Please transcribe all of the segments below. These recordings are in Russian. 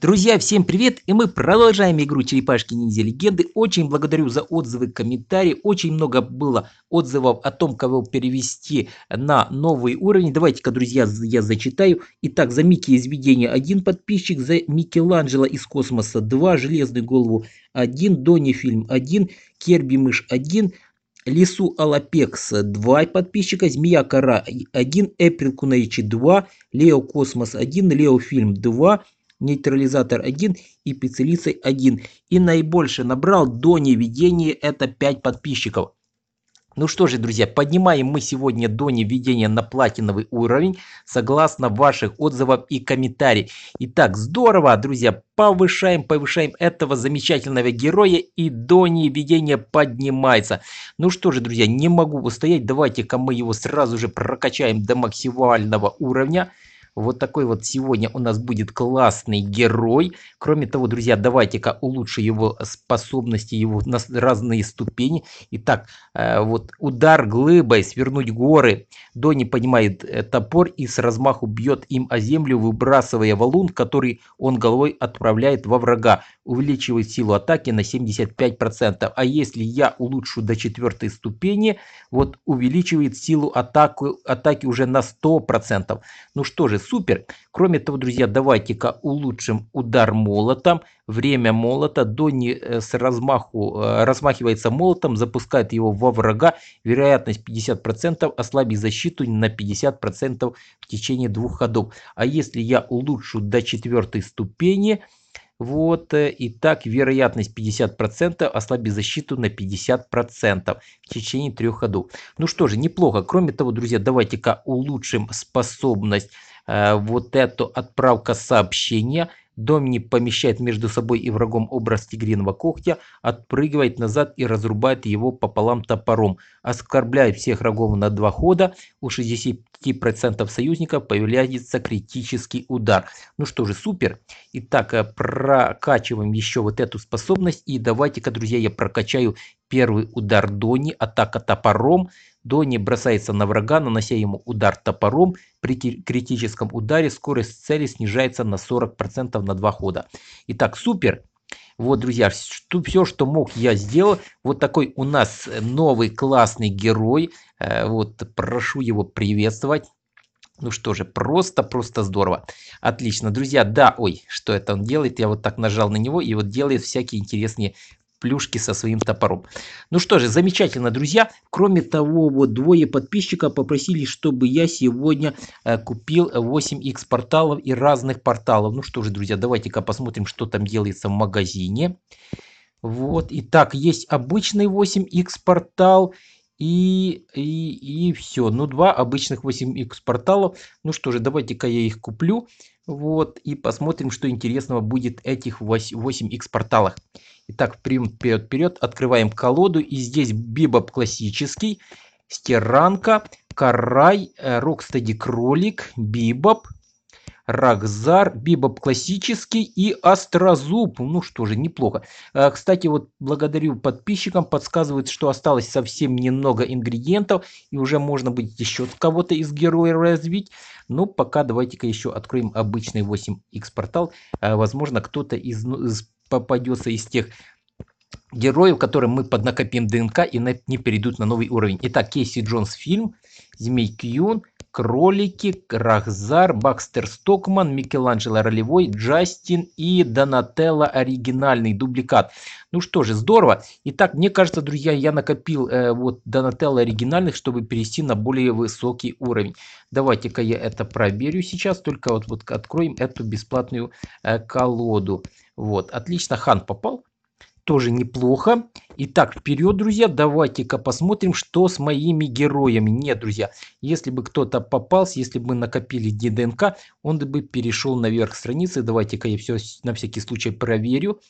Друзья, всем привет! И мы продолжаем игру Черепашки Ниндзя Легенды. Очень благодарю за отзывы, комментарии. Очень много было отзывов о том, кого перевести на новый уровень. Давайте-ка, друзья, я зачитаю. Итак, за Микки из Видения один подписчик, за Микеланджело из Космоса два, Железную Голову один, Донни Фильм один, Керби Мышь один, Лису Алапекс 2 подписчика, Змея Кара 1, Эприл Кунаичи 2, Лео Космос 1, Лео Фильм 2, нейтрализатор 1 и пиццелицей 1. И наибольше набрал до неведения это 5 подписчиков. Ну что же, друзья, поднимаем мы сегодня до неведения на платиновый уровень, согласно ваших отзывов и комментариев. Итак, здорово, друзья, повышаем, повышаем этого замечательного героя и до неведения поднимается. Ну что же, друзья, не могу устоять, давайте-ка мы его сразу же прокачаем до максимального уровня. Вот такой вот сегодня у нас будет классный герой. Кроме того, друзья, давайте-ка улучшим его способности, его на разные ступени. Итак, э, вот удар глыбой, свернуть горы. Дони поднимает э, топор и с размаху бьет им о землю, выбрасывая валун, который он головой отправляет во врага увеличивает силу атаки на 75%. А если я улучшу до четвертой ступени, вот увеличивает силу атаки, атаки уже на 100%. Ну что же, супер. Кроме того, друзья, давайте-ка улучшим удар молотом. Время молота. Донни э, с размаху, э, размахивается молотом, запускает его во врага. Вероятность 50%, ослабить защиту на 50% в течение двух ходов. А если я улучшу до четвертой ступени, вот, э, и так вероятность 50% ослабить защиту на 50% в течение трех ходов. Ну что же, неплохо. Кроме того, друзья, давайте-ка улучшим способность э, вот эту отправка сообщения. Дом не помещает между собой и врагом образ тигриного когтя, отпрыгивает назад и разрубает его пополам топором. Оскорбляет всех врагов на два хода. У 60 30% союзников появляется критический удар. Ну что же, супер. Итак, э, прокачиваем еще вот эту способность. И давайте-ка, друзья, я прокачаю первый удар Дони, атака топором. Дони бросается на врага, нанося ему удар топором. При критическом ударе скорость цели снижается на 40% на 2 хода. Итак, супер. Вот, друзья, что, все, что мог, я сделал. Вот такой у нас э, новый классный герой. Э, вот, прошу его приветствовать. Ну что же, просто-просто здорово. Отлично, друзья, да, ой, что это он делает? Я вот так нажал на него и вот делает всякие интересные плюшки со своим топором. Ну что же, замечательно, друзья. Кроме того, вот двое подписчиков попросили, чтобы я сегодня э, купил 8x порталов и разных порталов. Ну что же, друзья, давайте-ка посмотрим, что там делается в магазине. Вот, итак, есть обычный 8x портал и, и, и все. Ну, два обычных 8x порталов. Ну что же, давайте-ка я их куплю. Вот, и посмотрим, что интересного будет этих 8x порталах. Итак, вперед, вперед, открываем колоду. И здесь бибоп классический, стерранка, карай, э, рокстеди кролик, бибоп, Ракзар, Бибоп классический и Острозуб. Ну что же, неплохо. Э, кстати, вот благодарю подписчикам, подсказывают, что осталось совсем немного ингредиентов, и уже можно будет еще кого-то из героев развить. Но ну, пока давайте-ка еще откроем обычный 8x портал. Э, возможно, кто-то из, ну, из попадется из тех героев, которым мы поднакопим ДНК и не перейдут на новый уровень. Итак, Кейси Джонс фильм, Змей Кьюн, кролики, Крахзар, Бакстер Стокман, Микеланджело Ролевой, Джастин и Донателло оригинальный дубликат. Ну что же, здорово. Итак, мне кажется, друзья, я накопил э, вот Донателло оригинальных, чтобы перейти на более высокий уровень. Давайте-ка я это проверю сейчас, только вот, вот откроем эту бесплатную э, колоду. Вот, отлично, Хан попал тоже неплохо. Итак, вперед, друзья, давайте-ка посмотрим, что с моими героями. Нет, друзья, если бы кто-то попался, если бы накопили ДНК, он бы перешел наверх страницы. Давайте-ка я все на всякий случай проверю.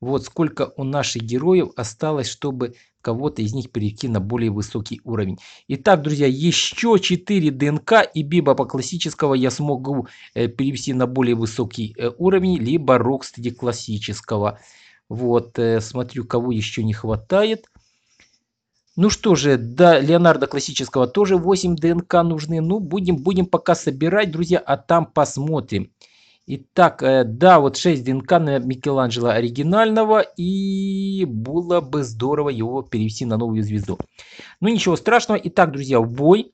Вот сколько у наших героев осталось, чтобы кого-то из них перейти на более высокий уровень. Итак, друзья, еще 4 ДНК и Биба по классического я смогу э, перевести на более высокий э, уровень, либо Рокстеди классического. классического. Вот, э, смотрю, кого еще не хватает. Ну что же, да, Леонардо классического тоже 8 ДНК нужны. Ну, будем, будем пока собирать, друзья, а там посмотрим. Итак, э, да, вот 6 ДНК на Микеланджело оригинального, и было бы здорово его перевести на новую звезду. Ну, ничего страшного. Итак, друзья, в бой.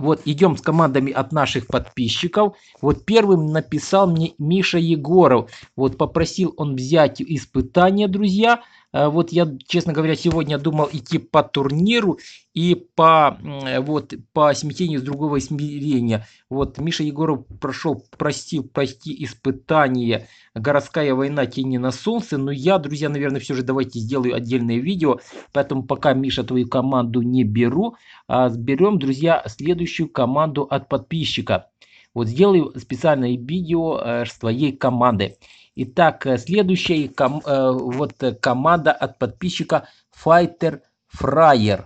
Вот, идем с командами от наших подписчиков. Вот первым написал мне Миша Егоров. Вот попросил он взять испытание, друзья. Э, вот я, честно говоря, сегодня думал идти по турниру и по, э, вот, по смятению с другого измерения. Вот Миша Егоров прошел, прости, прости, испытание «Городская война тени на солнце». Но я, друзья, наверное, все же давайте сделаю отдельное видео. Поэтому пока, Миша, твою команду не беру. А берем, друзья, следующую команду от подписчика. Вот сделаю специальное видео э, твоей команды. Итак, э, следующая ком, э, вот э, команда от подписчика Fighter Fryer.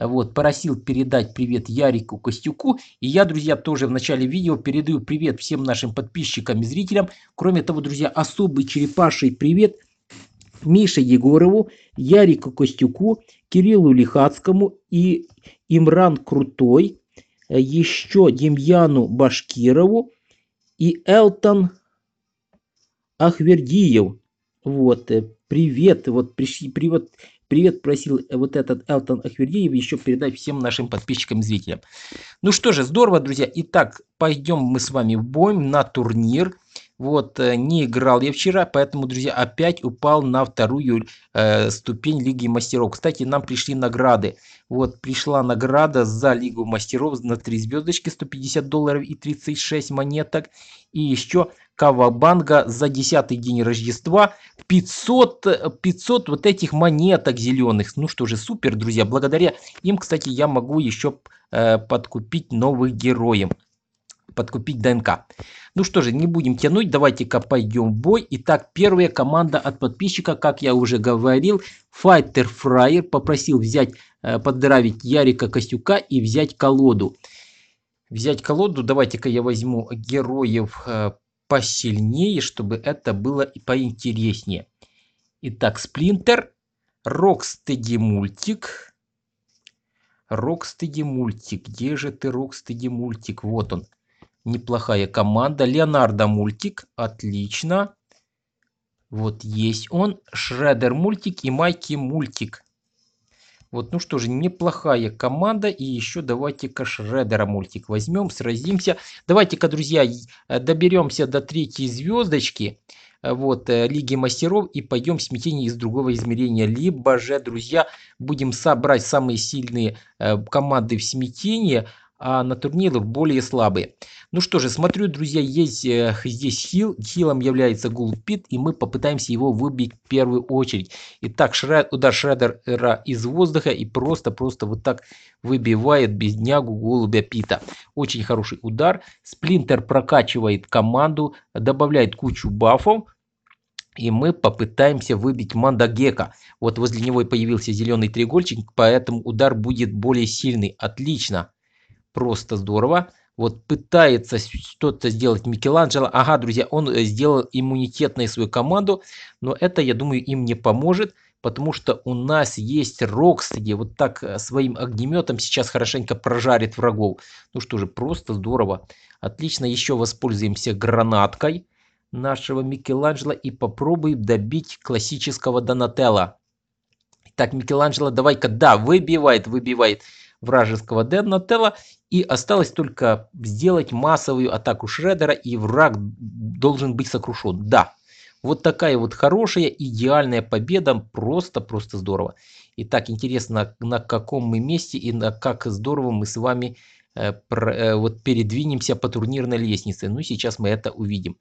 Вот, просил передать привет Ярику Костюку. И я, друзья, тоже в начале видео передаю привет всем нашим подписчикам и зрителям. Кроме того, друзья, особый черепаший привет Мише Егорову, Ярику Костюку, Кириллу Лихацкому и Имран Крутой, еще Демьяну Башкирову и Элтон Ахвердиев, вот, э, привет, вот, пришли, привет, привет просил э, вот этот Элтон Ахвердиев еще передать всем нашим подписчикам и зрителям. Ну что же, здорово, друзья. Итак, пойдем мы с вами в бой на турнир. Вот, э, не играл я вчера, поэтому, друзья, опять упал на вторую э, ступень Лиги Мастеров. Кстати, нам пришли награды. Вот, пришла награда за Лигу Мастеров на 3 звездочки, 150 долларов и 36 монеток. И еще Кавабанга за 10 день Рождества 500, 500 э, вот этих монеток зеленых. Ну что же, супер, друзья. Благодаря им, кстати, я могу еще э, подкупить новых героев подкупить ДНК. Ну что же, не будем тянуть, давайте-ка пойдем в бой. Итак, первая команда от подписчика, как я уже говорил, Fighter Fryer попросил взять, э, поддравить Ярика Костюка и взять колоду. Взять колоду, давайте-ка я возьму героев э, посильнее, чтобы это было и поинтереснее. Итак, Сплинтер, Рокстеди Мультик, Рокстеди мультик. Где же ты, Рокстеди мультик? Вот он неплохая команда. Леонардо мультик, отлично. Вот есть он. Шредер мультик и Майки мультик. Вот, ну что же, неплохая команда. И еще давайте-ка Шредера мультик возьмем, сразимся. Давайте-ка, друзья, э, доберемся до третьей звездочки э, вот, э, Лиги Мастеров и пойдем смятение из другого измерения. Либо же, друзья, будем собрать самые сильные команды в смятении а на турниры более слабые. Ну что же, смотрю, друзья, есть э, здесь хил. Хилом является Гулпит, и мы попытаемся его выбить в первую очередь. Итак, шред, удар шредера из воздуха и просто-просто вот так выбивает беднягу голубя Пита. Очень хороший удар. Сплинтер прокачивает команду, добавляет кучу бафов. И мы попытаемся выбить Мандагека. Вот возле него и появился зеленый треугольчик поэтому удар будет более сильный. Отлично просто здорово. Вот пытается что-то сделать Микеланджело. Ага, друзья, он э, сделал иммунитет на свою команду, но это, я думаю, им не поможет потому что у нас есть Рокстеди, вот так э, своим огнеметом сейчас хорошенько прожарит врагов. Ну что же, просто здорово. Отлично, еще воспользуемся гранаткой нашего Микеланджело и попробуем добить классического Донателла. Так, Микеланджело, давай-ка, да, выбивает, выбивает вражеского Денна Тела, и осталось только сделать массовую атаку Шредера, и враг должен быть сокрушен. Да, вот такая вот хорошая, идеальная победа, просто-просто здорово. Итак, интересно, на каком мы месте и на как здорово мы с вами э, про, э, вот передвинемся по турнирной лестнице. Ну, сейчас мы это увидим.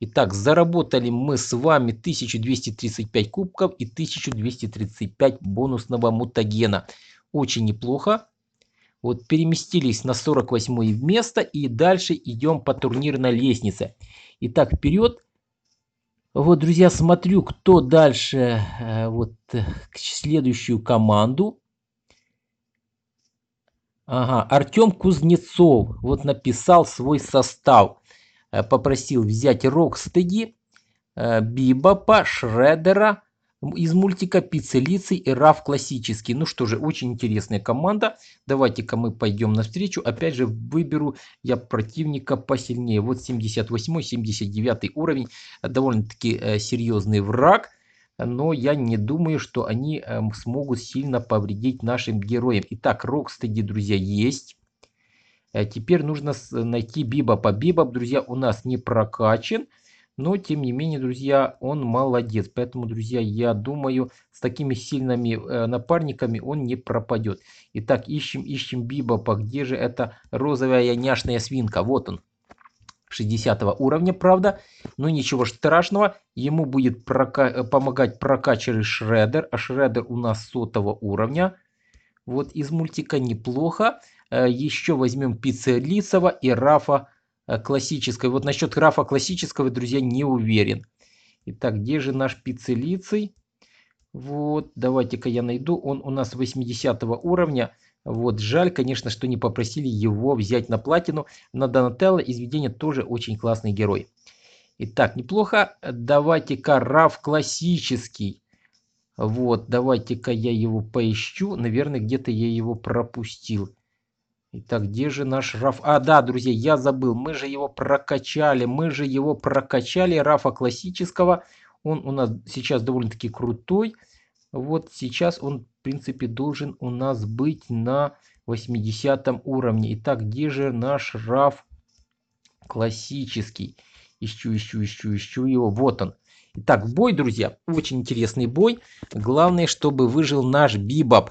Итак, заработали мы с вами 1235 кубков и 1235 бонусного мутагена. Очень неплохо. Вот переместились на 48 место и дальше идем по турнирной лестнице. Итак, вперед. Вот, друзья, смотрю, кто дальше, э, вот, к следующую команду. Ага, Артем Кузнецов вот написал свой состав. Э, попросил взять Рокстеди, э, Бибопа, Шредера, из мультика Пиццелицей и Раф классический. Ну что же, очень интересная команда. Давайте-ка мы пойдем навстречу. Опять же, выберу я противника посильнее. Вот 78-79 уровень. Довольно-таки э, серьезный враг. Но я не думаю, что они э, смогут сильно повредить нашим героям. Итак, Рокстеди, друзья, есть. Э, теперь нужно найти Бибопа. Бибоп, друзья, у нас не прокачан. Но, тем не менее, друзья, он молодец. Поэтому, друзья, я думаю, с такими сильными э, напарниками он не пропадет. Итак, ищем, ищем Бибопа. Где же эта розовая няшная свинка? Вот он. 60 уровня, правда. Но ничего страшного. Ему будет прока э, помогать прокачеры Шредер. А Шредер у нас сотого уровня. Вот из мультика неплохо. Э, Еще возьмем Пиццелицева и Рафа Э, классической. Вот насчет графа классического, друзья, не уверен. Итак, где же наш пиццелицей? Вот, давайте-ка я найду. Он у нас 80 уровня. Вот, жаль, конечно, что не попросили его взять на платину. На Донателло из тоже очень классный герой. Итак, неплохо. Давайте-ка Раф классический. Вот, давайте-ка я его поищу. Наверное, где-то я его пропустил. Итак, где же наш Раф? А, да, друзья, я забыл. Мы же его прокачали. Мы же его прокачали. Рафа классического. Он у нас сейчас довольно-таки крутой. Вот сейчас он, в принципе, должен у нас быть на 80 уровне. Итак, где же наш Раф классический? Ищу, ищу, ищу, ищу его. Вот он. Итак, бой, друзья. Очень интересный бой. Главное, чтобы выжил наш Бибоп.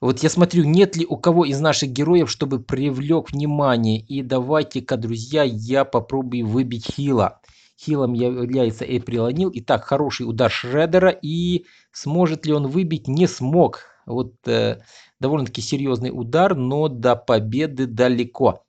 Вот я смотрю, нет ли у кого из наших героев, чтобы привлек внимание. И давайте-ка, друзья, я попробую выбить Хила. Хилом является Эйприл Анил. Итак, хороший удар Шредера. И сможет ли он выбить? Не смог. Вот э, довольно-таки серьезный удар, но до победы далеко.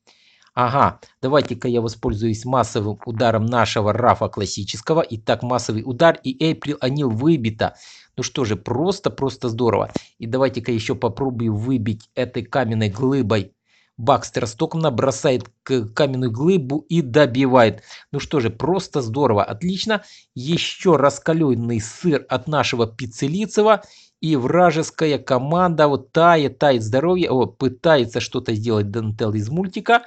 Ага, давайте-ка я воспользуюсь массовым ударом нашего Рафа классического. Итак, массовый удар и Эйприл Анил выбита. Ну что же, просто-просто здорово. И давайте-ка еще попробую выбить этой каменной глыбой Бакстер Стокмана бросает к каменную глыбу и добивает. Ну что же, просто здорово, отлично. Еще раскаленный сыр от нашего Пиццелицева. И вражеская команда вот тает, тает здоровье, о, пытается что-то сделать Дантел из мультика.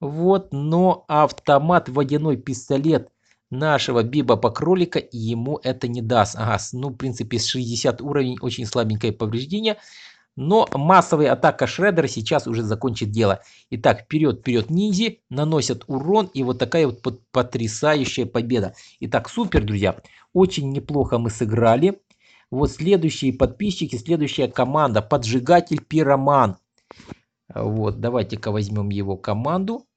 Вот, но автомат, водяной пистолет нашего Биба Покролика ему это не даст. Ага, ну, в принципе, 60 уровень, очень слабенькое повреждение. Но массовая атака Шреддера сейчас уже закончит дело. Итак, вперед, вперед, ниндзи, наносят урон и вот такая вот потрясающая победа. Итак, супер, друзья, очень неплохо мы сыграли. Вот следующие подписчики, следующая команда, поджигатель пироман. Вот, давайте-ка возьмем его команду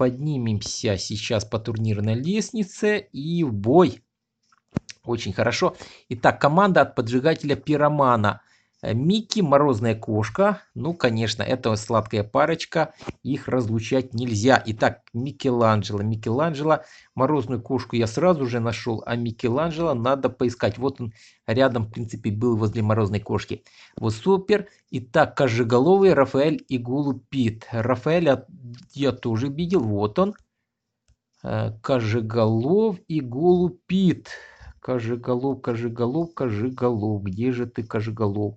поднимемся сейчас по турнирной лестнице и в бой. Очень хорошо. Итак, команда от поджигателя пиромана. Э, Микки, Морозная кошка. Ну, конечно, это сладкая парочка. Их разлучать нельзя. Итак, Микеланджело. Микеланджело. Морозную кошку я сразу же нашел, а Микеланджело надо поискать. Вот он рядом, в принципе, был возле Морозной кошки. Вот супер. Итак, Кожеголовый, Рафаэль и Голубит. Рафаэля а, я тоже видел. Вот он. Э, кожеголов и Голубит. Кожеголов, Кожеголов, Кожеголов, где же ты, Кожеголов?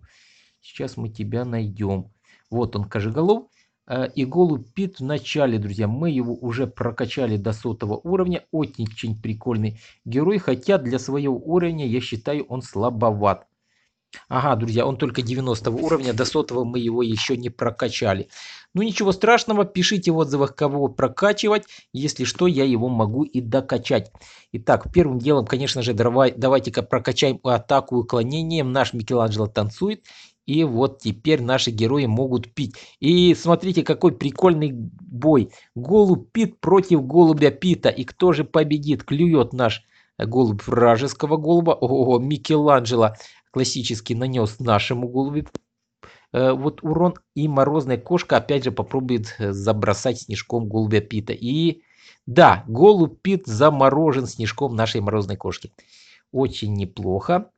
Сейчас мы тебя найдем. Вот он, Кожеголов. Э, и голубь Пит в начале, друзья, мы его уже прокачали до сотого уровня. Очень прикольный герой, хотя для своего уровня, я считаю, он слабоват. Ага, друзья, он только 90 уровня, до сотого мы его еще не прокачали. Ну ничего страшного, пишите в отзывах, кого прокачивать. Если что, я его могу и докачать. Итак, первым делом, конечно же, давайте-ка прокачаем атаку уклонением. Наш Микеланджело танцует. И вот теперь наши герои могут пить. И смотрите, какой прикольный бой. Голубь Пит против голубя Пита. И кто же победит? Клюет наш э, голубь вражеского голуба. Ого, Микеланджело классически нанес нашему голубю э, вот урон. И морозная кошка опять же попробует э, забросать снежком голубя Пита. И да, голубь Пит заморожен снежком нашей морозной кошки. Очень неплохо.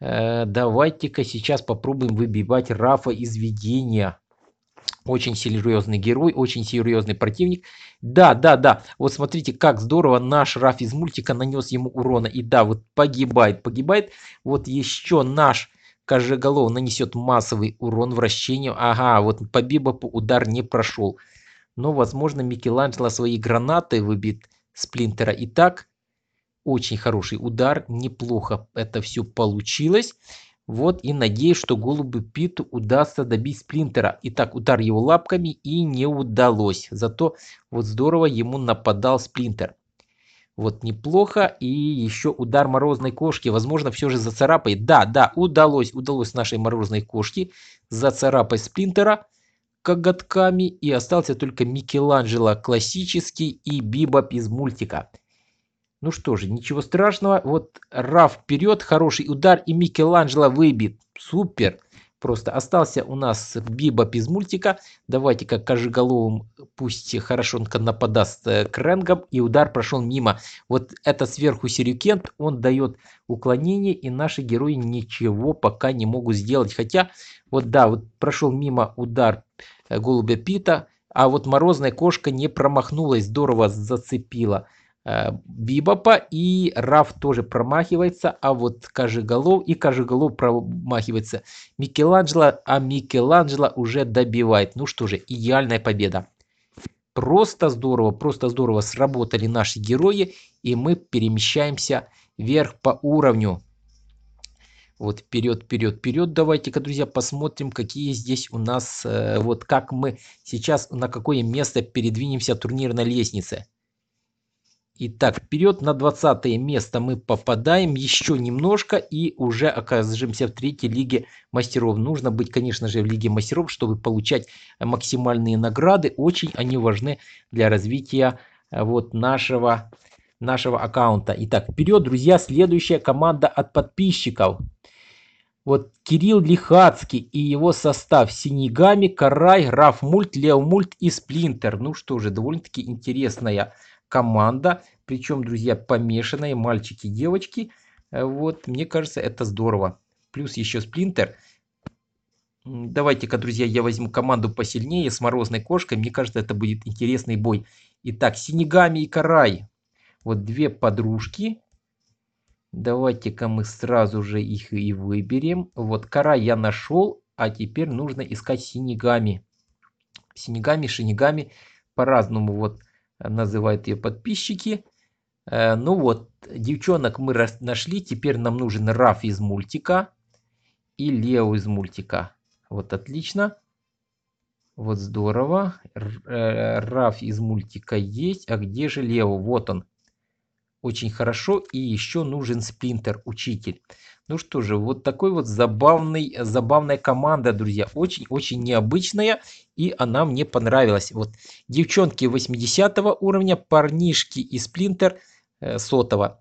Э, давайте-ка сейчас попробуем выбивать Рафа из видения. Очень серьезный герой, очень серьезный противник. Да, да, да. Вот смотрите, как здорово наш Раф из мультика нанес ему урона. И да, вот погибает, погибает. Вот еще наш Кожеголов нанесет массовый урон вращению. Ага, вот побиба по удар не прошел. Но, возможно, Микеланджело свои гранаты выбит Сплинтера. И так, очень хороший удар. Неплохо это все получилось. Вот и надеюсь, что голубу Питу удастся добить Сплинтера. Итак, удар его лапками и не удалось. Зато вот здорово ему нападал Сплинтер. Вот неплохо. И еще удар морозной кошки. Возможно, все же зацарапает. Да, да, удалось. Удалось нашей морозной кошке зацарапать Сплинтера коготками. И остался только Микеланджело классический и Бибоп из мультика. Ну что же, ничего страшного. Вот Раф вперед, хороший удар и Микеланджело выбит. Супер. Просто остался у нас Биба из мультика. Давайте-ка Кожеголовым пусть хорошенько нападаст э, к Ренгам. И удар прошел мимо. Вот это сверху Сирюкент. Он дает уклонение. И наши герои ничего пока не могут сделать. Хотя, вот да, вот прошел мимо удар э, Голубя Пита. А вот Морозная кошка не промахнулась. Здорово зацепила. Э, Бибопа, и Раф тоже промахивается, а вот Кожеголов и Кожеголов промахивается. Микеланджело, а Микеланджело уже добивает. Ну что же, идеальная победа. Просто здорово, просто здорово сработали наши герои, и мы перемещаемся вверх по уровню. Вот вперед, вперед, вперед. Давайте-ка, друзья, посмотрим, какие здесь у нас, э, вот как мы сейчас, на какое место передвинемся турнирной лестнице. лестнице. Итак, вперед на 20 место мы попадаем еще немножко и уже окажемся в третьей лиге мастеров. Нужно быть, конечно же, в лиге мастеров, чтобы получать максимальные награды. Очень они важны для развития э, вот нашего, нашего аккаунта. Итак, вперед, друзья, следующая команда от подписчиков. Вот Кирилл Лихацкий и его состав Синегами, Карай, Раф Мульт, Лео Мульт и Сплинтер. Ну что же, довольно-таки интересная команда, причем, друзья, помешанные мальчики и девочки. Э, вот, мне кажется, это здорово. Плюс еще сплинтер. Давайте-ка, друзья, я возьму команду посильнее с морозной кошкой. Мне кажется, это будет интересный бой. Итак, Синегами и Карай. Вот две подружки. Давайте-ка мы сразу же их и выберем. Вот Карай я нашел, а теперь нужно искать Синегами. Синегами, Шинегами по-разному. Вот называют ее подписчики. Э, ну вот, девчонок мы нашли, теперь нам нужен Раф из мультика и Лео из мультика. Вот отлично. Вот здорово. Э, Раф из мультика есть. А где же Лео? Вот он. Очень хорошо. И еще нужен Сплинтер, учитель. Ну что же, вот такой вот забавный, забавная команда, друзья. Очень-очень необычная, и она мне понравилась. Вот девчонки 80 уровня, парнишки и сплинтер э, сотого.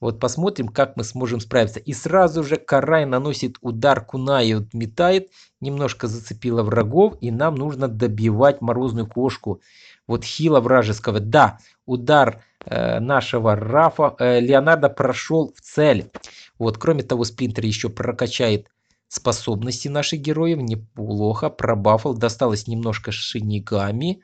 Вот посмотрим, как мы сможем справиться. И сразу же Карай наносит удар Кунаю, метает, немножко зацепила врагов, и нам нужно добивать морозную кошку. Вот хила вражеского. Да, удар э, нашего Рафа э, Леонардо прошел в цель. Вот, кроме того, спринтер еще прокачает способности наших героев. Неплохо, пробафал, досталось немножко шинигами.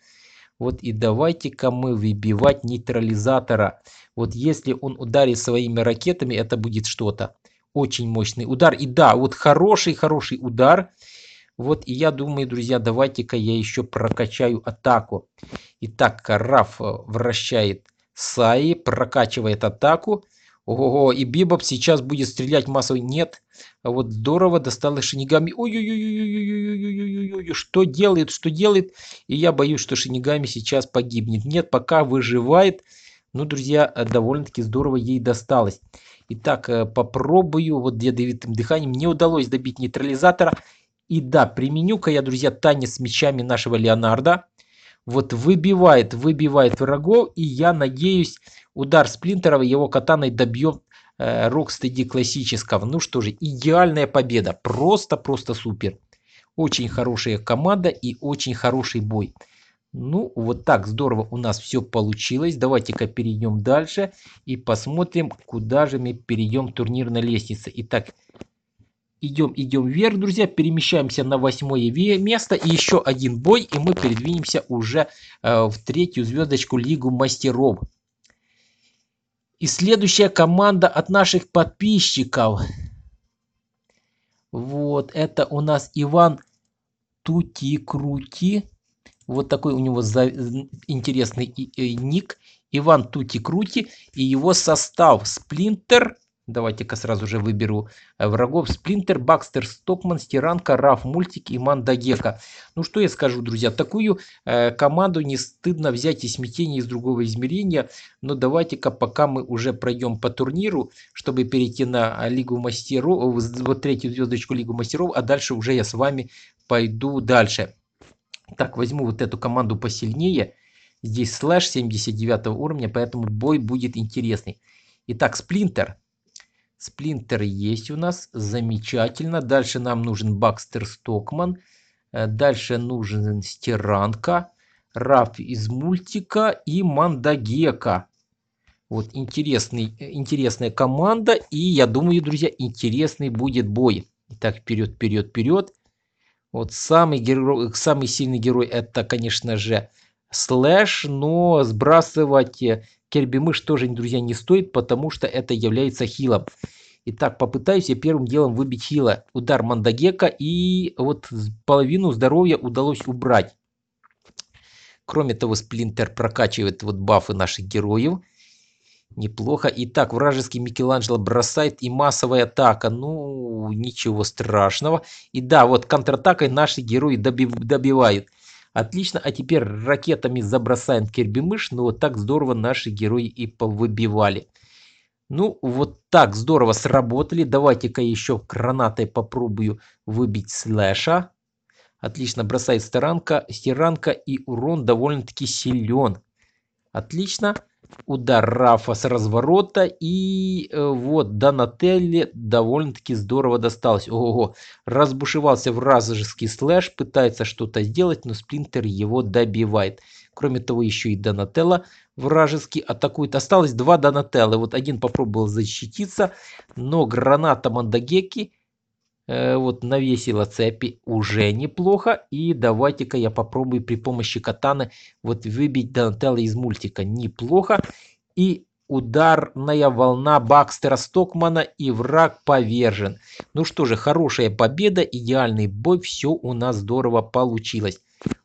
Вот и давайте-ка мы выбивать нейтрализатора. Вот если он ударит своими ракетами, это будет что-то. Очень мощный удар. И да, вот хороший-хороший удар. Вот и я думаю, друзья, давайте-ка я еще прокачаю атаку. Итак, Караф э, вращает Саи, прокачивает атаку. Ого, и Бибоп сейчас будет стрелять массово. Нет. А вот здорово досталось Шинигами. Ой-ой-ой-ой-ой-ой-ой-ой-ой-ой. Что делает, что делает. И я боюсь, что Шинигами сейчас погибнет. Нет, пока выживает. Ну, друзья, довольно-таки здорово ей досталось. Итак, попробую. Вот ядовитым дыханием не удалось добить нейтрализатора. И да, применю-ка я, друзья, танец с мечами нашего Леонардо вот выбивает, выбивает врагов. И я надеюсь, удар Сплинтерова его катаной добьет э, Рокстеди классического. Ну что же, идеальная победа. Просто-просто супер. Очень хорошая команда и очень хороший бой. Ну, вот так здорово у нас все получилось. Давайте-ка перейдем дальше и посмотрим, куда же мы перейдем турнирной лестнице. Итак, идем, идем вверх, друзья, перемещаемся на восьмое место и еще один бой, и мы передвинемся уже э, в третью звездочку Лигу Мастеров. И следующая команда от наших подписчиков. Вот, это у нас Иван Тути-Крути. Вот такой у него за... интересный э, ник. Иван Тути-Крути и его состав. Сплинтер, Давайте-ка сразу же выберу э, врагов. Сплинтер, Бакстер, Стокман, Стиранка, Раф, Мультик и Мандагека. Ну что я скажу, друзья, такую э, команду не стыдно взять и смятение из другого измерения. Но давайте-ка пока мы уже пройдем по турниру, чтобы перейти на э, Лигу Мастеров, вот третью звездочку Лигу Мастеров, а дальше уже я с вами пойду дальше. Так, возьму вот эту команду посильнее. Здесь слэш 79 уровня, поэтому бой будет интересный. Итак, Сплинтер. Сплинтер есть у нас. Замечательно. Дальше нам нужен Бакстер Стокман. Э, дальше нужен Стиранка. Раф из мультика и Мандагека. Вот интересный, э, интересная команда. И я думаю, друзья, интересный будет бой. Итак, вперед, вперед, вперед. Вот самый, герой, самый сильный герой это, конечно же, Слэш, но сбрасывать э, Керби Мыш тоже, друзья, не стоит, потому что это является хилом. Итак, попытаюсь я первым делом выбить хила. Удар Мандагека и вот половину здоровья удалось убрать. Кроме того, Сплинтер прокачивает вот бафы наших героев. Неплохо. Итак, вражеский Микеланджело бросает и массовая атака. Ну, ничего страшного. И да, вот контратакой наши герои доби добивают. Отлично, а теперь ракетами забросаем Кербимыш, но вот так здорово наши герои и повыбивали. Ну, вот так здорово сработали. Давайте-ка еще гранатой попробую выбить слэша. Отлично, бросает стиранка. Стиранка и урон довольно-таки силен. Отлично удар Рафа с разворота. И э, вот Донателли довольно-таки здорово досталось. Ого-го. Разбушевался вражеский слэш, пытается что-то сделать, но Сплинтер его добивает. Кроме того, еще и Донателло вражеский атакует. Осталось два Донателло. Вот один попробовал защититься, но граната Мандагеки – Э, вот навесила цепи уже неплохо. И давайте-ка я попробую при помощи катаны вот выбить Донателла из мультика. Неплохо. И ударная волна Бакстера Стокмана и враг повержен. Ну что же, хорошая победа, идеальный бой, все у нас здорово получилось.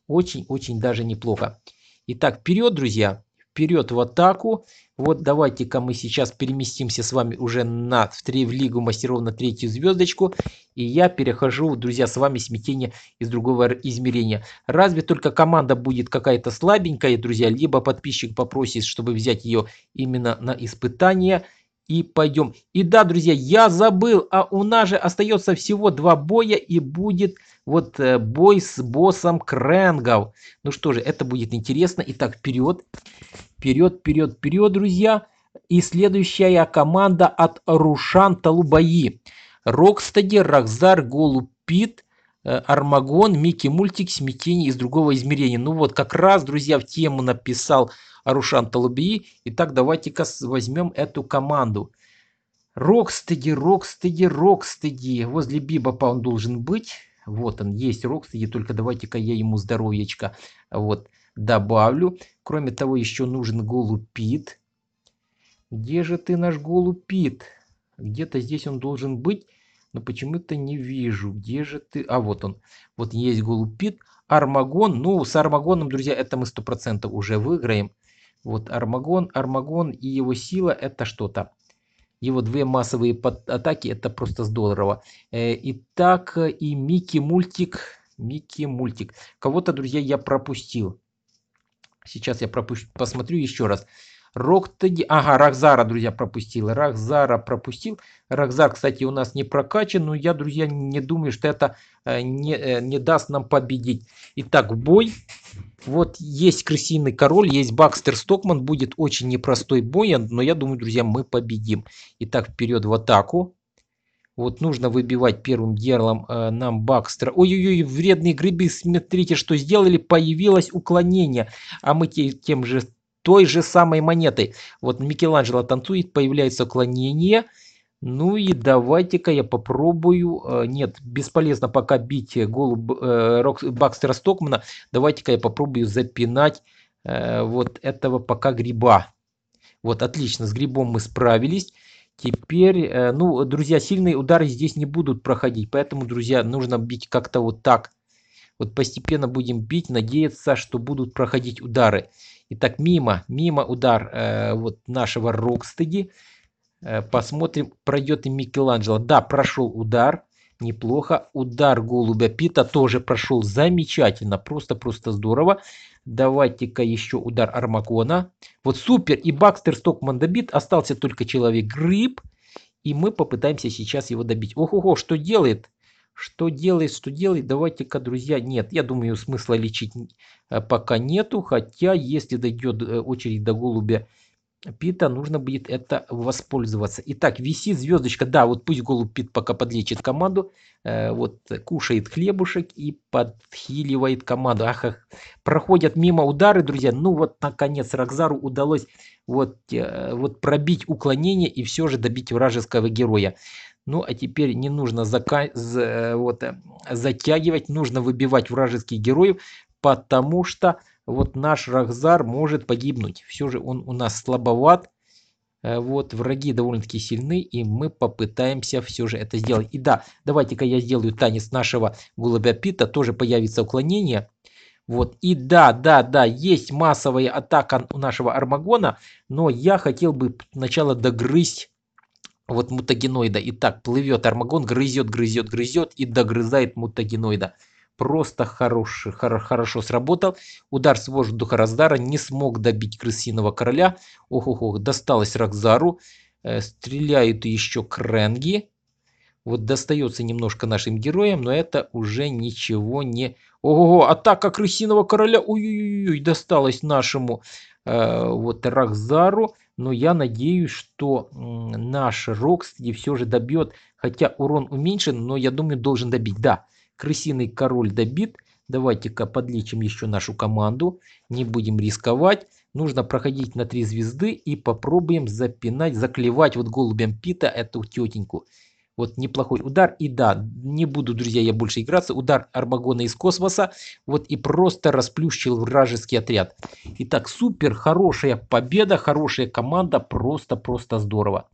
Очень-очень даже неплохо. Итак, вперед, друзья, вперед в атаку. Вот давайте-ка мы сейчас переместимся с вами уже на, в, три, в Лигу Мастеров на третью звездочку. И я перехожу, друзья, с вами смятение из другого измерения. Разве только команда будет какая-то слабенькая, друзья, либо подписчик попросит, чтобы взять ее именно на испытание – и пойдем. И да, друзья, я забыл, а у нас же остается всего два боя и будет вот э, бой с боссом Крэнгов. Ну что же, это будет интересно. Итак, вперед, вперед, вперед, вперед, друзья. И следующая команда от Рушан Талубаи. Рокстади, Рокзар, Голупит, э, Армагон, Микки Мультик, Смятение из другого измерения. Ну вот, как раз, друзья, в тему написал Арушан Талубии. Итак, давайте-ка возьмем эту команду. Рокстеди, Рокстеди, Рокстеди. Возле Биба он должен быть. Вот он, есть Рокстеди, только давайте-ка я ему здоровечко вот добавлю. Кроме того, еще нужен Голупит. Где же ты, наш Голупит? Где-то здесь он должен быть, но почему-то не вижу. Где же ты? А вот он. Вот есть Голупит, Армагон. Ну, с Армагоном, друзья, это мы 100% уже выиграем. Вот Армагон, Армагон и его сила это что-то. Его две массовые атаки это просто здорово. Э, итак, э, и Микки мультик. Микки мультик. Кого-то, друзья, я пропустил. Сейчас я пропущу, посмотрю еще раз. Рохтади, ага, Рахзара, друзья, пропустил. Рахзара пропустил. Рахзар, кстати, у нас не прокачан, но я, друзья, не думаю, что это э, не, э, не даст нам победить. Итак, бой. Вот есть крысиный король, есть Бакстер Стокман. Будет очень непростой бой, но я думаю, друзья, мы победим. Итак, вперед в атаку. Вот нужно выбивать первым делом э, нам Бакстера. Ой-ой-ой, вредные грибы, смотрите, что сделали. Появилось уклонение. А мы те, тем же той же самой монеты. Вот Микеланджело танцует, появляется уклонение. Ну и давайте-ка я попробую. Э, нет, бесполезно пока бить голуб э, Бакстера Стокмана. Давайте-ка я попробую запинать э, вот этого пока гриба. Вот, отлично, с грибом мы справились. Теперь, ну, друзья, сильные удары здесь не будут проходить. Поэтому, друзья, нужно бить как-то вот так. Вот постепенно будем бить, надеяться, что будут проходить удары. Итак, мимо, мимо удар э, вот нашего Рокстеди. Э, посмотрим, пройдет и Микеланджело. Да, прошел удар. Неплохо. Удар голубя Пита тоже прошел замечательно. Просто-просто здорово. Давайте-ка еще удар Армакона. Вот супер. И Бакстер Стокман добит. Остался только Человек-Гриб. И мы попытаемся сейчас его добить. Ох го что делает? Что делает, что делает? Давайте-ка, друзья, нет, я думаю, смысла лечить Э, пока нету, хотя если дойдет э, очередь до голубя Пита, нужно будет это воспользоваться. Итак, висит звездочка, да, вот пусть голубь Пит пока подлечит команду, э, вот кушает хлебушек и подхиливает команду. Ах, ах, проходят мимо удары, друзья, ну вот наконец Рокзару удалось вот, вот пробить уклонение и все же добить вражеского героя. Ну, а теперь не нужно зака... за... вот, затягивать, нужно выбивать вражеских героев, потому что вот наш Рахзар может погибнуть. Все же он у нас слабоват. Э, вот, враги довольно-таки сильны, и мы попытаемся все же это сделать. И да, давайте-ка я сделаю танец нашего голубя Пита, тоже появится уклонение. Вот, и да, да, да, есть массовая атака у нашего Армагона, но я хотел бы сначала догрызть вот мутагеноида. Итак, плывет Армагон, грызет, грызет, грызет и догрызает мутагеноида просто хороший хор, хорошо сработал. Удар с воздуха Раздара не смог добить крысиного короля. ох ох, ох досталось Рокзару. Э, стреляют еще Кренги. Вот достается немножко нашим героям, но это уже ничего не... Ого, атака крысиного короля, ой-ой-ой, досталась нашему э, вот Рахзару. Но я надеюсь, что наш Рокстеди все же добьет, хотя урон уменьшен, но я думаю, должен добить. Да, Крысиный король добит. Давайте-ка подлечим еще нашу команду. Не будем рисковать. Нужно проходить на три звезды и попробуем запинать, заклевать вот голубем Пита эту тетеньку. Вот неплохой удар. И да, не буду, друзья, я больше играться. Удар Армагона из космоса. Вот и просто расплющил вражеский отряд. Итак, супер, хорошая победа, хорошая команда. Просто-просто здорово.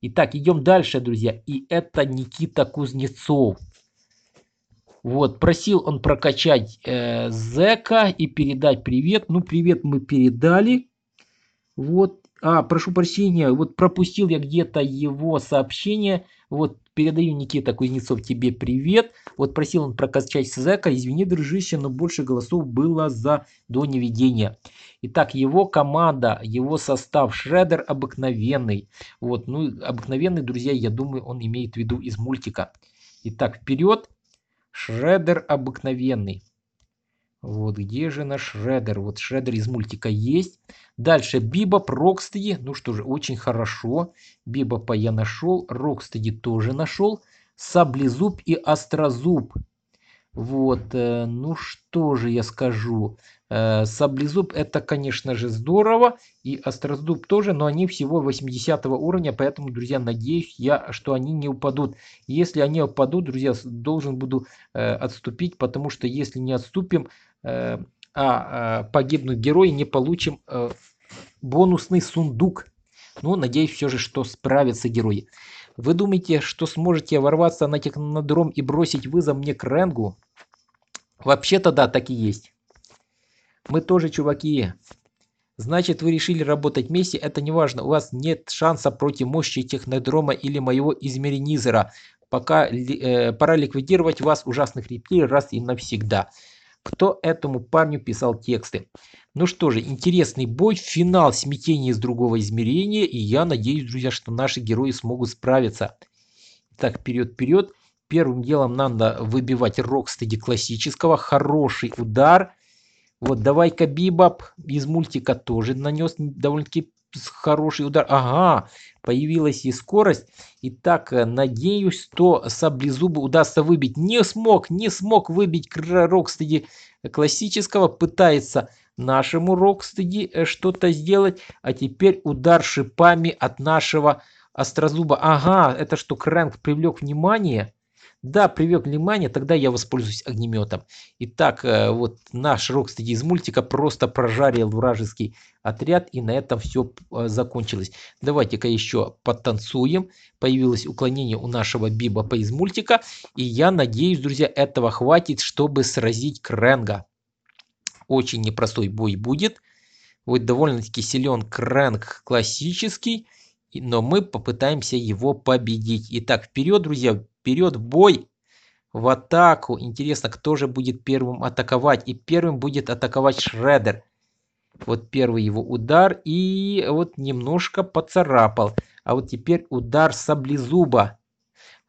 Итак, идем дальше, друзья. И это Никита Кузнецов. Вот, просил он прокачать э, Зека и передать привет. Ну, привет мы передали. Вот, а, прошу прощения, вот пропустил я где-то его сообщение. Вот, передаю Никита Кузнецов тебе привет. Вот просил он прокачать Зека. Извини, дружище, но больше голосов было за до неведения. Итак, его команда, его состав, Шредер обыкновенный. Вот, ну, обыкновенный, друзья, я думаю, он имеет в виду из мультика. Итак, вперед. Шредер обыкновенный. Вот где же наш Шредер? Вот Шредер из мультика есть. Дальше Биба, Рокстеди. Ну что же, очень хорошо. Бибопа я нашел. Рокстеди тоже нашел. Саблезуб и Острозуб. Вот, э, ну что же я скажу. Э, саблезуб это, конечно же, здорово. И Острозуб тоже, но они всего 80 уровня. Поэтому, друзья, надеюсь я, что они не упадут. Если они упадут, друзья, должен буду э, отступить. Потому что если не отступим, э, а э, погибнут герои, не получим э, бонусный сундук. Но ну, надеюсь все же, что справятся герои. Вы думаете, что сможете ворваться на технодром и бросить вызов мне к Ренгу? Вообще-то да, так и есть. Мы тоже чуваки. Значит, вы решили работать вместе, это не важно. У вас нет шанса против мощи технодрома или моего измеренизера. Пока э, пора ликвидировать вас, ужасных рептилий, раз и навсегда. Кто этому парню писал тексты? Ну что же, интересный бой, финал смятения из другого измерения. И я надеюсь, друзья, что наши герои смогут справиться. Так, вперед, вперед. Первым делом надо выбивать рок Рокстеди классического. Хороший удар. Вот, давай-ка Бибап из мультика тоже нанес довольно-таки хороший удар. Ага, появилась и скорость. Итак, э, надеюсь, что Саблезубу удастся выбить. Не смог, не смог выбить Рокстеди классического. Пытается нашему Рокстеди э, что-то сделать. А теперь удар шипами от нашего Острозуба. Ага, это что, Крэнк привлек внимание? Да, привлек внимание, тогда я воспользуюсь огнеметом. Итак, э, вот наш Рокстеди из мультика просто прожарил вражеский отряд, и на этом все э, закончилось. Давайте-ка еще потанцуем. Появилось уклонение у нашего Биба по из мультика, и я надеюсь, друзья, этого хватит, чтобы сразить Кренга. Очень непростой бой будет. Вот довольно-таки силен Крэнк классический но мы попытаемся его победить. Итак, вперед, друзья, вперед, бой, в атаку. Интересно, кто же будет первым атаковать. И первым будет атаковать Шредер. Вот первый его удар. И вот немножко поцарапал. А вот теперь удар саблезуба.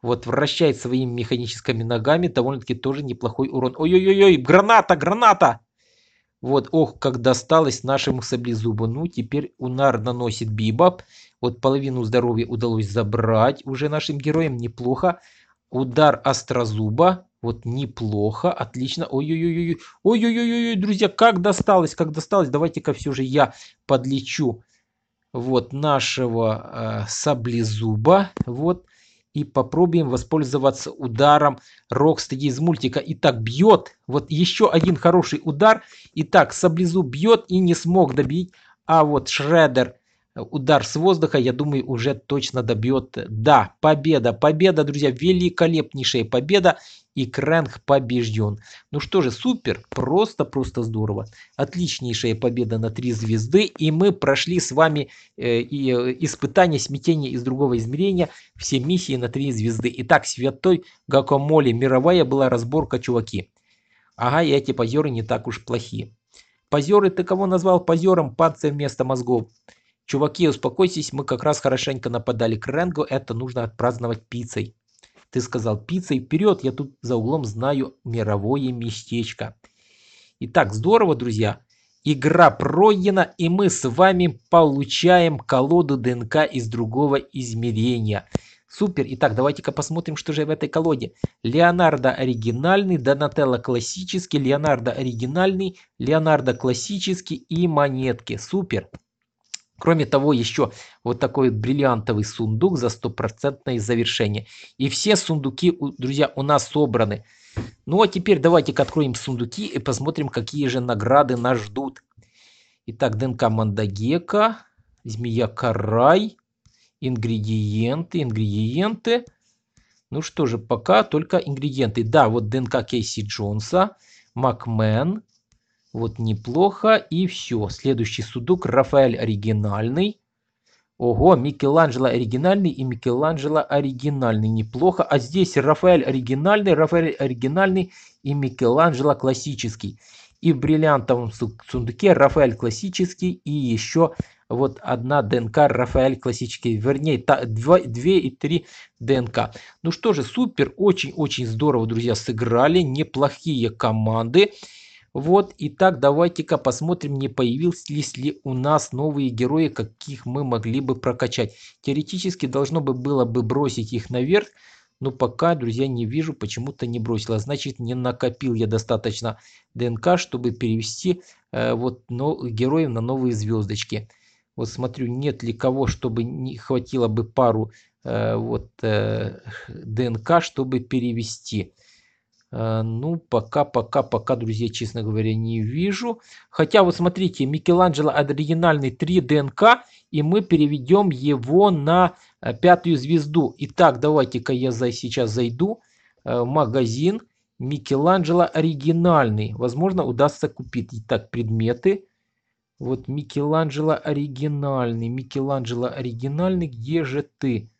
Вот вращает своими механическими ногами. Довольно-таки тоже неплохой урон. Ой-ой-ой, граната, граната! Вот, ох, как досталось нашему саблезубу. Ну, теперь Унар наносит бибап. Вот половину здоровья удалось забрать уже нашим героям. Неплохо. Удар острозуба. Вот неплохо, отлично. Ой-ой-ой, ой-ой-ой, друзья, как досталось, как досталось. Давайте-ка все же я подлечу вот нашего э, саблезуба. Вот. И попробуем воспользоваться ударом Рокстеди из мультика. Итак, бьет. Вот еще один хороший удар. Итак, саблезуб бьет и не смог добить. А вот Шредер удар с воздуха, я думаю, уже точно добьет. Да, победа, победа, друзья, великолепнейшая победа. И Крэнг побежден. Ну что же, супер, просто-просто здорово. Отличнейшая победа на 3 звезды. И мы прошли с вами э, и э, испытание смятения из другого измерения. Все миссии на 3 звезды. Итак, святой Гакомоли, мировая была разборка, чуваки. Ага, и эти позеры не так уж плохи. Позеры, ты кого назвал позером? Панцы вместо мозгов. Чуваки, успокойтесь, мы как раз хорошенько нападали к Ренгу, это нужно отпраздновать пиццей. Ты сказал пиццей, вперед, я тут за углом знаю мировое местечко. Итак, здорово, друзья. Игра пройдена, и мы с вами получаем колоду ДНК из другого измерения. Супер. Итак, давайте-ка посмотрим, что же в этой колоде. Леонардо оригинальный, Донателло классический, Леонардо оригинальный, Леонардо классический и монетки. Супер. Кроме того, еще вот такой вот бриллиантовый сундук за стопроцентное завершение. И все сундуки, друзья, у нас собраны. Ну а теперь давайте-ка откроем сундуки и посмотрим, какие же награды нас ждут. Итак, ДНК Мандагека, Змея Карай, ингредиенты, ингредиенты. Ну что же, пока только ингредиенты. Да, вот ДНК Кейси Джонса, Макмен, вот неплохо. И все. Следующий судук. Рафаэль оригинальный. Ого, Микеланджело оригинальный и Микеланджело оригинальный. Неплохо. А здесь Рафаэль оригинальный, Рафаэль оригинальный и Микеланджело классический. И в бриллиантовом сундуке Рафаэль классический и еще вот одна ДНК Рафаэль классический. Вернее, та, 2, 2 и 3 ДНК. Ну что же, супер. Очень-очень здорово, друзья, сыграли. Неплохие команды. Вот, итак, давайте-ка посмотрим, не появились ли у нас новые герои, каких мы могли бы прокачать. Теоретически должно бы было бы бросить их наверх, но пока, друзья, не вижу, почему-то не бросила. Значит, не накопил я достаточно ДНК, чтобы перевести э, вот но, героев на новые звездочки. Вот смотрю, нет ли кого, чтобы не хватило бы пару э, вот, э, ДНК, чтобы перевести. Э, ну, пока, пока, пока, друзья, честно говоря, не вижу. Хотя, вот смотрите, Микеланджело оригинальный 3 ДНК, и мы переведем его на э, пятую звезду. Итак, давайте-ка я за, сейчас зайду э, в магазин Микеланджело оригинальный. Возможно, удастся купить. Итак, предметы. Вот Микеланджело оригинальный. Микеланджело оригинальный, где же ты?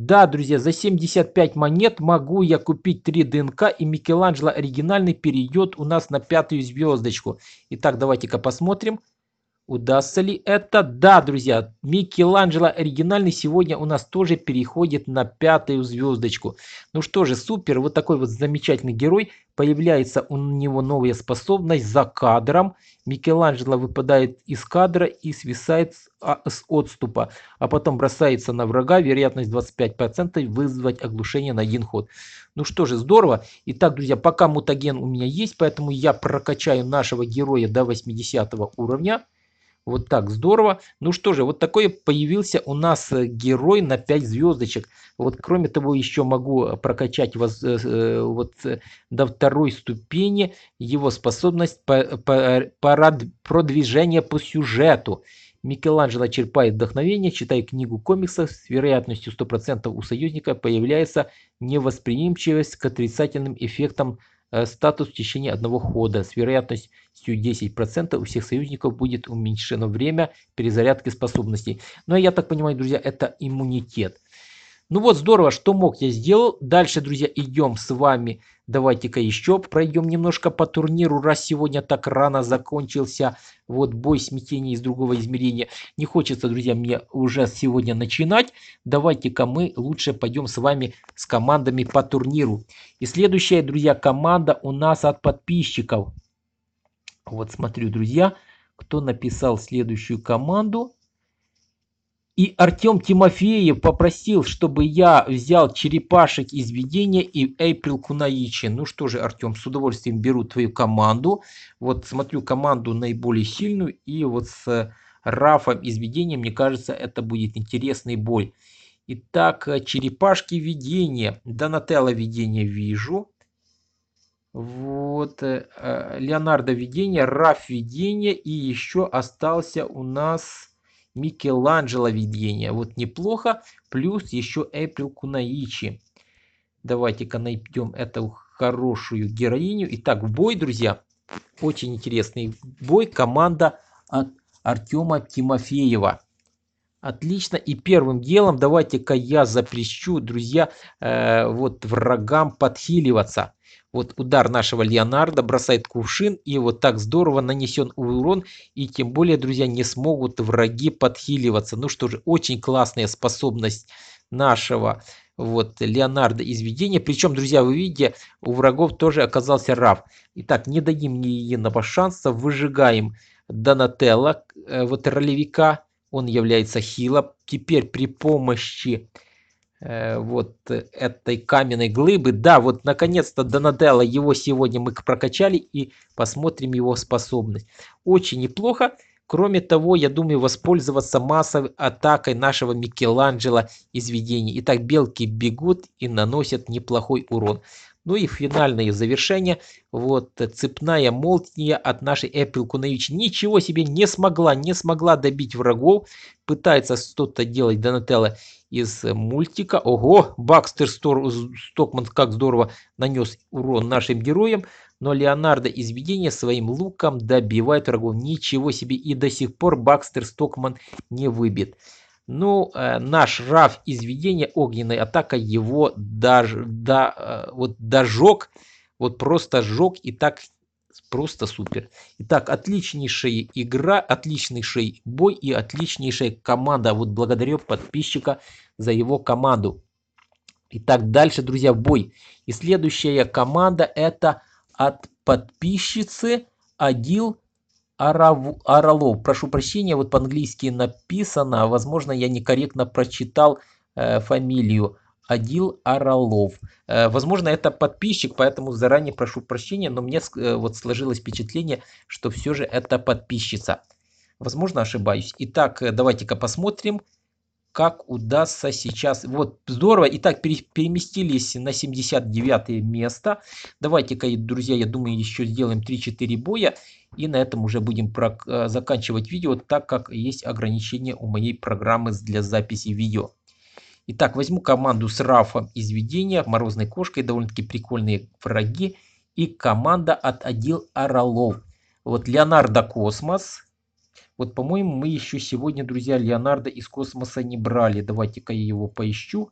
Да, друзья, за 75 монет могу я купить 3 ДНК, и Микеланджело оригинальный перейдет у нас на пятую звездочку. Итак, давайте-ка посмотрим. Удастся ли это? Да, друзья, Микеланджело оригинальный сегодня у нас тоже переходит на пятую звездочку. Ну что же, супер, вот такой вот замечательный герой. Появляется у него новая способность за кадром. Микеланджело выпадает из кадра и свисает с, а, отступа, а потом бросается на врага. Вероятность 25% вызвать оглушение на один ход. Ну что же, здорово. Итак, друзья, пока мутаген у меня есть, поэтому я прокачаю нашего героя до 80 уровня. Вот так здорово. Ну что же, вот такой появился у нас э, герой на 5 звездочек. Вот кроме того, еще могу э, прокачать вас э, э, вот до второй ступени его способность по, по, по продвижения по сюжету. Микеланджело черпает вдохновение, читая книгу комиксов, с вероятностью 100% у союзника появляется невосприимчивость к отрицательным эффектам Э, статус в течение одного хода. С вероятностью 10% у всех союзников будет уменьшено время перезарядки способностей. Но я так понимаю, друзья, это иммунитет. Ну вот, здорово, что мог я сделал. Дальше, друзья, идем с вами. Давайте-ка еще пройдем немножко по турниру, раз сегодня так рано закончился вот бой смятения из другого измерения. Не хочется, друзья, мне уже сегодня начинать. Давайте-ка мы лучше пойдем с вами с командами по турниру. И следующая, друзья, команда у нас от подписчиков. Вот смотрю, друзья, кто написал следующую команду. И Артем Тимофеев попросил, чтобы я взял черепашек из видения и Эйприл Кунаичи. Ну что же, Артем, с удовольствием беру твою команду. Вот смотрю команду наиболее сильную. И вот с э, Рафом из видения, мне кажется, это будет интересный бой. Итак, э, черепашки видения. Донателло Видения вижу. Вот, э, Леонардо Видения, Раф Видения И еще остался у нас... Микеланджело видение. Вот неплохо. Плюс еще Эприл Кунаичи. Давайте-ка найдем эту хорошую героиню. Итак, бой, друзья. Очень интересный бой. Команда от Артема Тимофеева. Отлично. И первым делом давайте-ка я запрещу, друзья, э, вот врагам подхиливаться. Вот удар нашего Леонардо бросает кувшин и вот так здорово нанесен урон. И тем более, друзья, не смогут враги подхиливаться. Ну что же, очень классная способность нашего вот Леонардо изведения. Причем, друзья, вы видите, у врагов тоже оказался Раф. Итак, не дадим ни единого шанса, выжигаем Донателло, э, вот ролевика он является хилом. Теперь при помощи э, вот этой каменной глыбы, да, вот наконец-то Донаделла, его сегодня мы прокачали и посмотрим его способность. Очень неплохо. Кроме того, я думаю воспользоваться массовой атакой нашего Микеланджело из видений. Итак, белки бегут и наносят неплохой урон. Ну и финальное завершение. Вот цепная молния от нашей Apple Кунович ничего себе не смогла, не смогла добить врагов. Пытается что-то делать Донателло из мультика. Ого, Бакстер Стор, Стокман как здорово нанес урон нашим героям. Но Леонардо из своим луком добивает врагов. Ничего себе. И до сих пор Бакстер Стокман не выбит. Ну, э, наш Раф из огненной атака его даже да э, вот дожег, вот просто жег и так просто супер. Итак, отличнейшая игра, отличнейший бой и отличнейшая команда. Вот благодарю подписчика за его команду. Итак, дальше, друзья, бой. И следующая команда это от подписчицы Адил Арав... Аралов. Прошу прощения, вот по-английски написано, а, возможно, я некорректно прочитал э, фамилию. Адил Аралов. Э, возможно, это подписчик, поэтому заранее прошу прощения, но мне э, вот сложилось впечатление, что все же это подписчица. Возможно, ошибаюсь. Итак, э, давайте-ка посмотрим как удастся сейчас. Вот здорово. Итак, переместились на 79 место. Давайте-ка, друзья, я думаю, еще сделаем 3-4 боя. И на этом уже будем э, заканчивать видео, так как есть ограничения у моей программы для записи видео. Итак, возьму команду с Рафом из видения, Морозной Кошкой, довольно-таки прикольные враги. И команда от Адил Оролов. Вот Леонардо Космос, вот, по-моему, мы еще сегодня, друзья, Леонардо из космоса не брали. Давайте-ка я его поищу.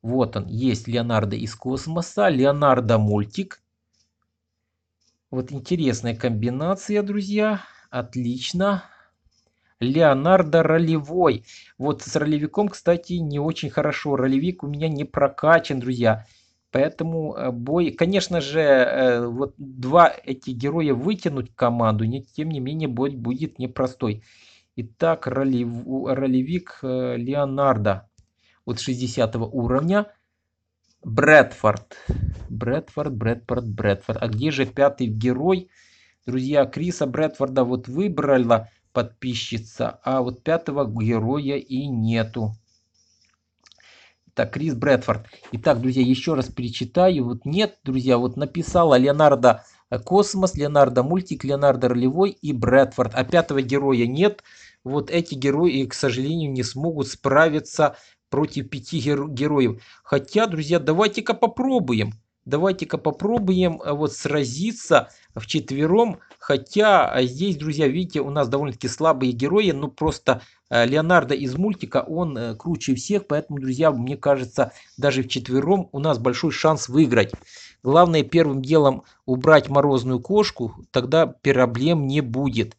Вот он, есть Леонардо из космоса, Леонардо мультик. Вот интересная комбинация, друзья. Отлично. Леонардо ролевой. Вот с ролевиком, кстати, не очень хорошо. Ролевик у меня не прокачан, друзья. Друзья. Поэтому э, бой, конечно же, э, вот два эти героя вытянуть команду, не, тем не менее бой будет непростой. Итак, ролев, ролевик э, Леонардо от 60 уровня. Брэдфорд. Брэдфорд, Брэдфорд, Брэдфорд. А где же пятый герой? Друзья, Криса Брэдфорда вот выбрала подписчица, а вот пятого героя и нету. Так, Крис Брэдфорд. Итак, друзья, еще раз перечитаю. Вот нет, друзья, вот написала Леонардо э, Космос, Леонардо Мультик, Леонардо Ролевой и Брэдфорд. А пятого героя нет. Вот эти герои, к сожалению, не смогут справиться против пяти героев. Хотя, друзья, давайте-ка попробуем давайте-ка попробуем э, вот сразиться в четвером, хотя э, здесь, друзья, видите, у нас довольно-таки слабые герои, но ну, просто э, Леонардо из мультика, он круче всех, поэтому, друзья, мне кажется, даже в четвером у нас большой шанс выиграть. Главное первым делом убрать морозную кошку, тогда проблем не будет.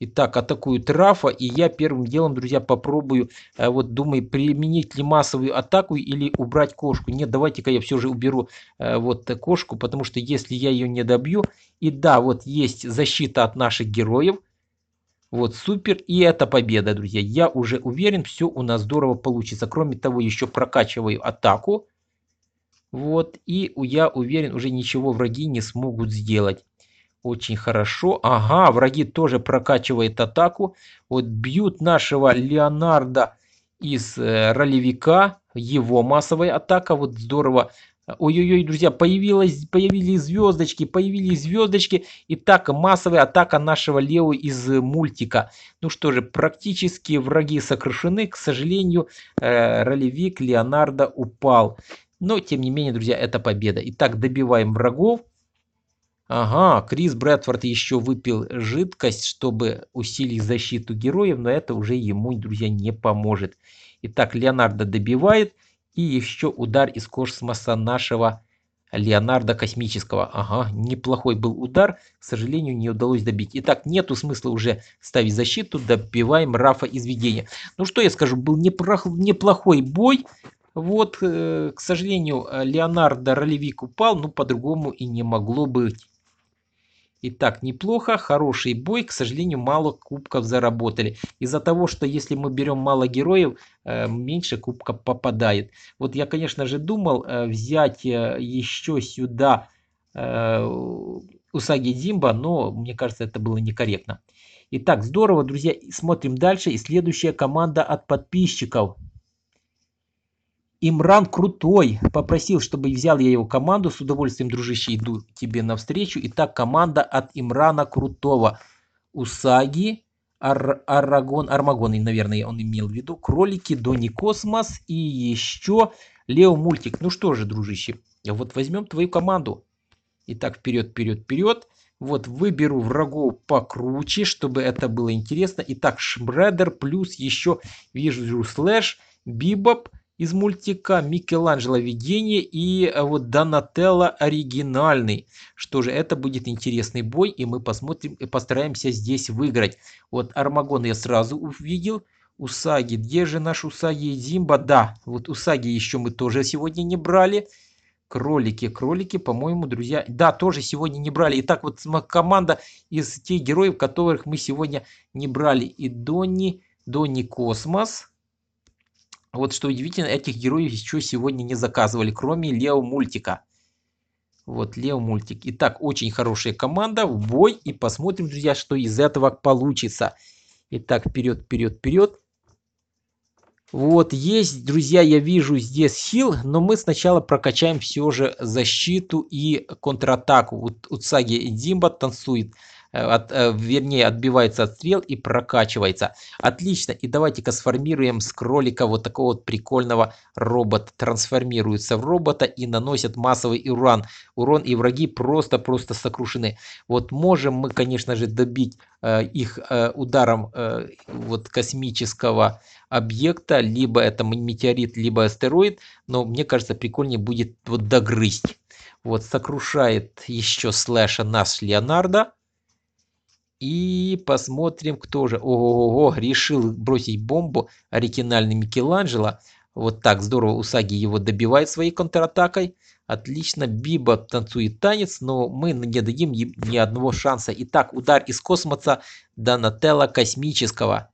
Итак, атакую Трафа, и я первым делом, друзья, попробую, э, вот думаю, применить ли массовую атаку или убрать кошку. Нет, давайте-ка я все же уберу э, вот кошку, потому что если я ее не добью, и да, вот есть защита от наших героев, вот супер, и это победа, друзья. Я уже уверен, все у нас здорово получится. Кроме того, еще прокачиваю атаку. Вот, и я уверен, уже ничего враги не смогут сделать. Очень хорошо. Ага, враги тоже прокачивают атаку. Вот бьют нашего Леонарда из э, ролевика. Его массовая атака. Вот здорово. Ой-ой-ой, друзья, появилось, появились звездочки, появились звездочки. И так, массовая атака нашего Лео из мультика. Ну что же, практически враги сокрушены. К сожалению, э, ролевик Леонардо упал. Но, тем не менее, друзья, это победа. Итак, добиваем врагов. Ага, Крис Брэдфорд еще выпил жидкость, чтобы усилить защиту героев, но это уже ему, друзья, не поможет. Итак, Леонардо добивает. И еще удар из космоса нашего Леонардо Космического. Ага, неплохой был удар. К сожалению, не удалось добить. Итак, нету смысла уже ставить защиту. Добиваем Рафа из видения. Ну что я скажу, был неплохой бой. Вот, э, к сожалению, Леонардо ролевик упал, но по-другому и не могло быть. Итак, неплохо, хороший бой, к сожалению, мало кубков заработали. Из-за того, что если мы берем мало героев, э, меньше кубка попадает. Вот я, конечно же, думал э, взять э, еще сюда Усаги Димба, но мне кажется, это было некорректно. Итак, здорово, друзья, смотрим дальше. И следующая команда от подписчиков – Имран Крутой попросил, чтобы взял я его команду. С удовольствием, дружище, иду тебе навстречу. Итак, команда от Имрана Крутого. Усаги, Ар Арагон, Армагон, наверное, он имел в виду. Кролики, Дони Космос и еще Лео Мультик. Ну что же, дружище, вот возьмем твою команду. Итак, вперед, вперед, вперед. Вот выберу врагов покруче, чтобы это было интересно. Итак, Шмредер плюс еще вижу слэш, Бибоп, из мультика, Микеланджело «Видение» и э, вот Донателло «Оригинальный». Что же, это будет интересный бой, и мы посмотрим и постараемся здесь выиграть. Вот Армагон я сразу увидел. Усаги, где же наш Усаги и Зимба? Да, вот Усаги еще мы тоже сегодня не брали. Кролики, кролики, по-моему, друзья, да, тоже сегодня не брали. Итак, вот команда из тех героев, которых мы сегодня не брали. И Донни, Донни Космос, вот что удивительно, этих героев еще сегодня не заказывали, кроме Лео Мультика. Вот Лео Мультик. Итак, очень хорошая команда в бой. И посмотрим, друзья, что из этого получится. Итак, вперед, вперед, вперед. Вот есть, друзья, я вижу здесь хил, но мы сначала прокачаем все же защиту и контратаку. Вот Уцаги и Димба танцует. Э, от, э, вернее, отбивается от стрел и прокачивается. Отлично, и давайте-ка сформируем с кролика вот такого вот прикольного робота. Трансформируется в робота и наносит массовый урон. Урон и враги просто-просто сокрушены. Вот можем мы, конечно же, добить э, их э, ударом э, вот космического объекта, либо это метеорит, либо астероид, но мне кажется, прикольнее будет вот догрызть. Вот сокрушает еще слэша нас Леонардо. И посмотрим, кто же. Ого-го-го, решил бросить бомбу. Оригинальный Микеланджело. Вот так здорово Усаги его добивает своей контратакой. Отлично, Биба танцует танец, но мы не дадим им ни одного шанса. Итак, удар из космоса Донателла Космического.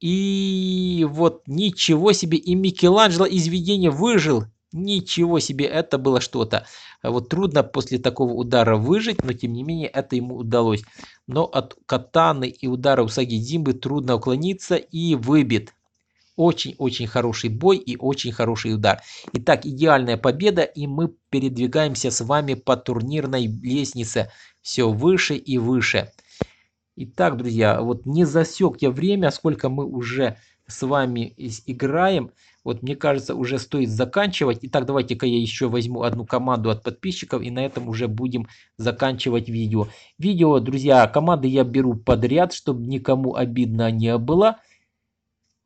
И вот ничего себе, и Микеланджело из видения выжил. Ничего себе, это было что-то. Вот трудно после такого удара выжить, но тем не менее это ему удалось. Но от катаны и удара Усаги Димбы трудно уклониться и выбит. Очень-очень хороший бой и очень хороший удар. Итак, идеальная победа и мы передвигаемся с вами по турнирной лестнице все выше и выше. Итак, друзья, вот не засек я время, сколько мы уже с вами играем. Вот мне кажется, уже стоит заканчивать. Итак, давайте-ка я еще возьму одну команду от подписчиков и на этом уже будем заканчивать видео. Видео, друзья, команды я беру подряд, чтобы никому обидно не было.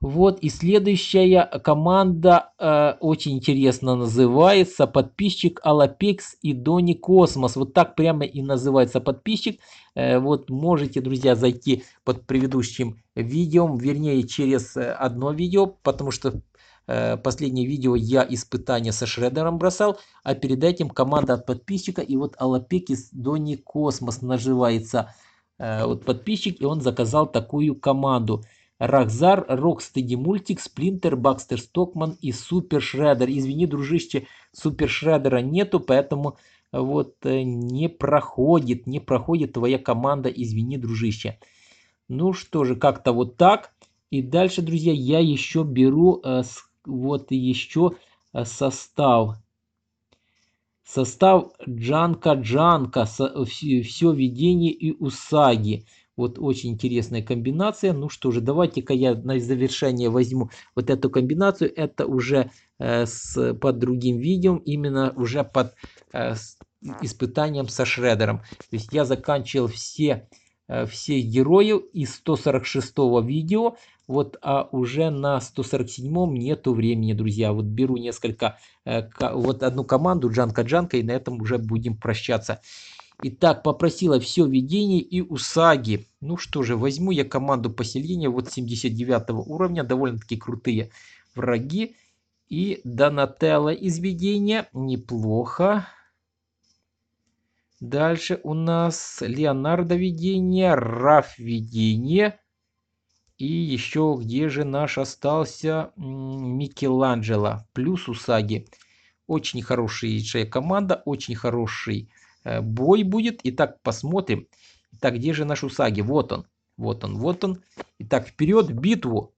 Вот и следующая команда э, очень интересно называется подписчик Алапекс и Дони Космос. Вот так прямо и называется подписчик. Э, вот можете, друзья, зайти под предыдущим видео, вернее через э, одно видео, потому что Э, последнее видео я испытание со шредером бросал, а перед этим команда от подписчика, и вот Алапекис Дони Космос наживается э, вот подписчик, и он заказал такую команду. Рахзар, Рокстеди Мультик, Сплинтер, Бакстер Стокман и Супер Шредер. Извини, дружище, Супер Шредера нету, поэтому вот э, не проходит, не проходит твоя команда, извини, дружище. Ну что же, как-то вот так. И дальше, друзья, я еще беру э, с вот еще э, состав. Состав Джанка-Джанка, все видение и Усаги. Вот очень интересная комбинация. Ну что же, давайте-ка я на завершение возьму вот эту комбинацию. Это уже э, с, под другим видео, именно уже под э, с, испытанием со Шредером. То есть я заканчивал все, э, всех героев из 146 видео. Вот, а уже на 147-м нету времени, друзья. Вот беру несколько, э, вот одну команду, Джанка-Джанка, и на этом уже будем прощаться. Итак, попросила все видение и Усаги. Ну что же, возьму я команду поселения вот 79 уровня, довольно-таки крутые враги. И Донателло из видения, неплохо. Дальше у нас Леонардо видение, Раф видение. И еще где же наш остался Микеланджело плюс Усаги. Очень хорошая команда, очень хороший э, бой будет. Итак, посмотрим. Итак, где же наш Усаги? Вот он, вот он, вот он. Итак, вперед, битву.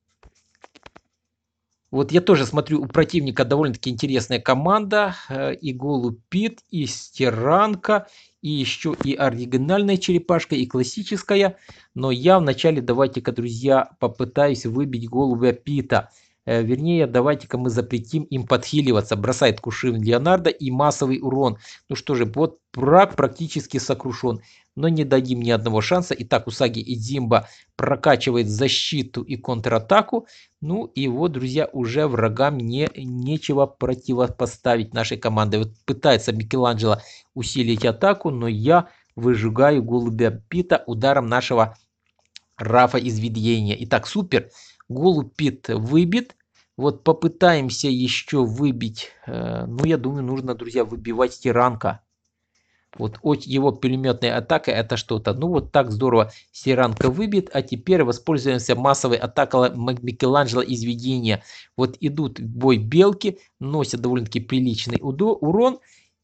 Вот я тоже смотрю, у противника довольно-таки интересная команда. Э, и Голупит, и Стиранка, и еще и оригинальная черепашка, и классическая. Но я вначале, давайте-ка, друзья, попытаюсь выбить голубя Пита. Э, вернее, давайте-ка мы запретим им подхиливаться. Бросает кушин Леонардо и массовый урон. Ну что же, вот враг практически сокрушен. Но не дадим ни одного шанса. Итак, Усаги и Димба прокачивает защиту и контратаку. Ну и вот, друзья, уже врагам не, нечего противопоставить нашей команде. Вот пытается Микеланджело усилить атаку, но я выжигаю голубя Пита ударом нашего Рафа из Видьения. Итак, супер. Супер. Голубит выбит. Вот попытаемся еще выбить. Э, ну, я думаю, нужно, друзья, выбивать Тиранка. Вот от его пулеметной атакой это что-то. Ну, вот так здорово Сиранка выбит. А теперь воспользуемся массовой атакой Микеланджело из Вот идут в бой белки, носят довольно-таки приличный урон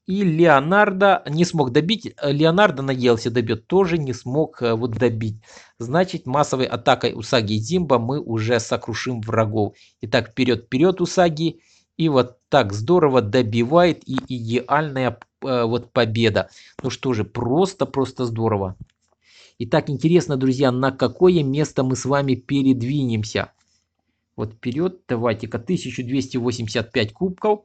и Леонардо не смог добить. Леонардо наелся, добьет, тоже не смог э, вот добить. Значит, массовой атакой Усаги и Зимба мы уже сокрушим врагов. Итак, вперед-вперед Усаги. И вот так здорово добивает и идеальная э, вот победа. Ну что же, просто-просто здорово. Итак, интересно, друзья, на какое место мы с вами передвинемся? Вот вперед, давайте-ка, 1285 кубков.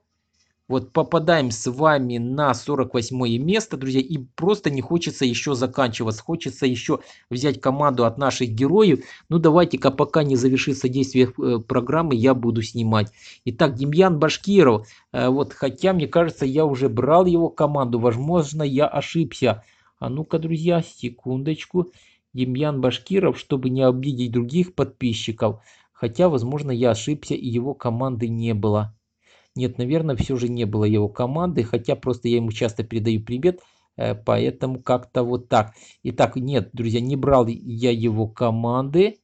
Вот попадаем с вами на 48 место, друзья, и просто не хочется еще заканчиваться, хочется еще взять команду от наших героев. Ну давайте-ка, пока не завершится действие э, программы, я буду снимать. Итак, Демьян Башкиров, э, вот, хотя мне кажется, я уже брал его команду, возможно, я ошибся. А ну-ка, друзья, секундочку. Демьян Башкиров, чтобы не обидеть других подписчиков. Хотя, возможно, я ошибся и его команды не было. Нет, наверное, все же не было его команды, хотя просто я ему часто передаю привет, э, поэтому как-то вот так. Итак, нет, друзья, не брал я его команды.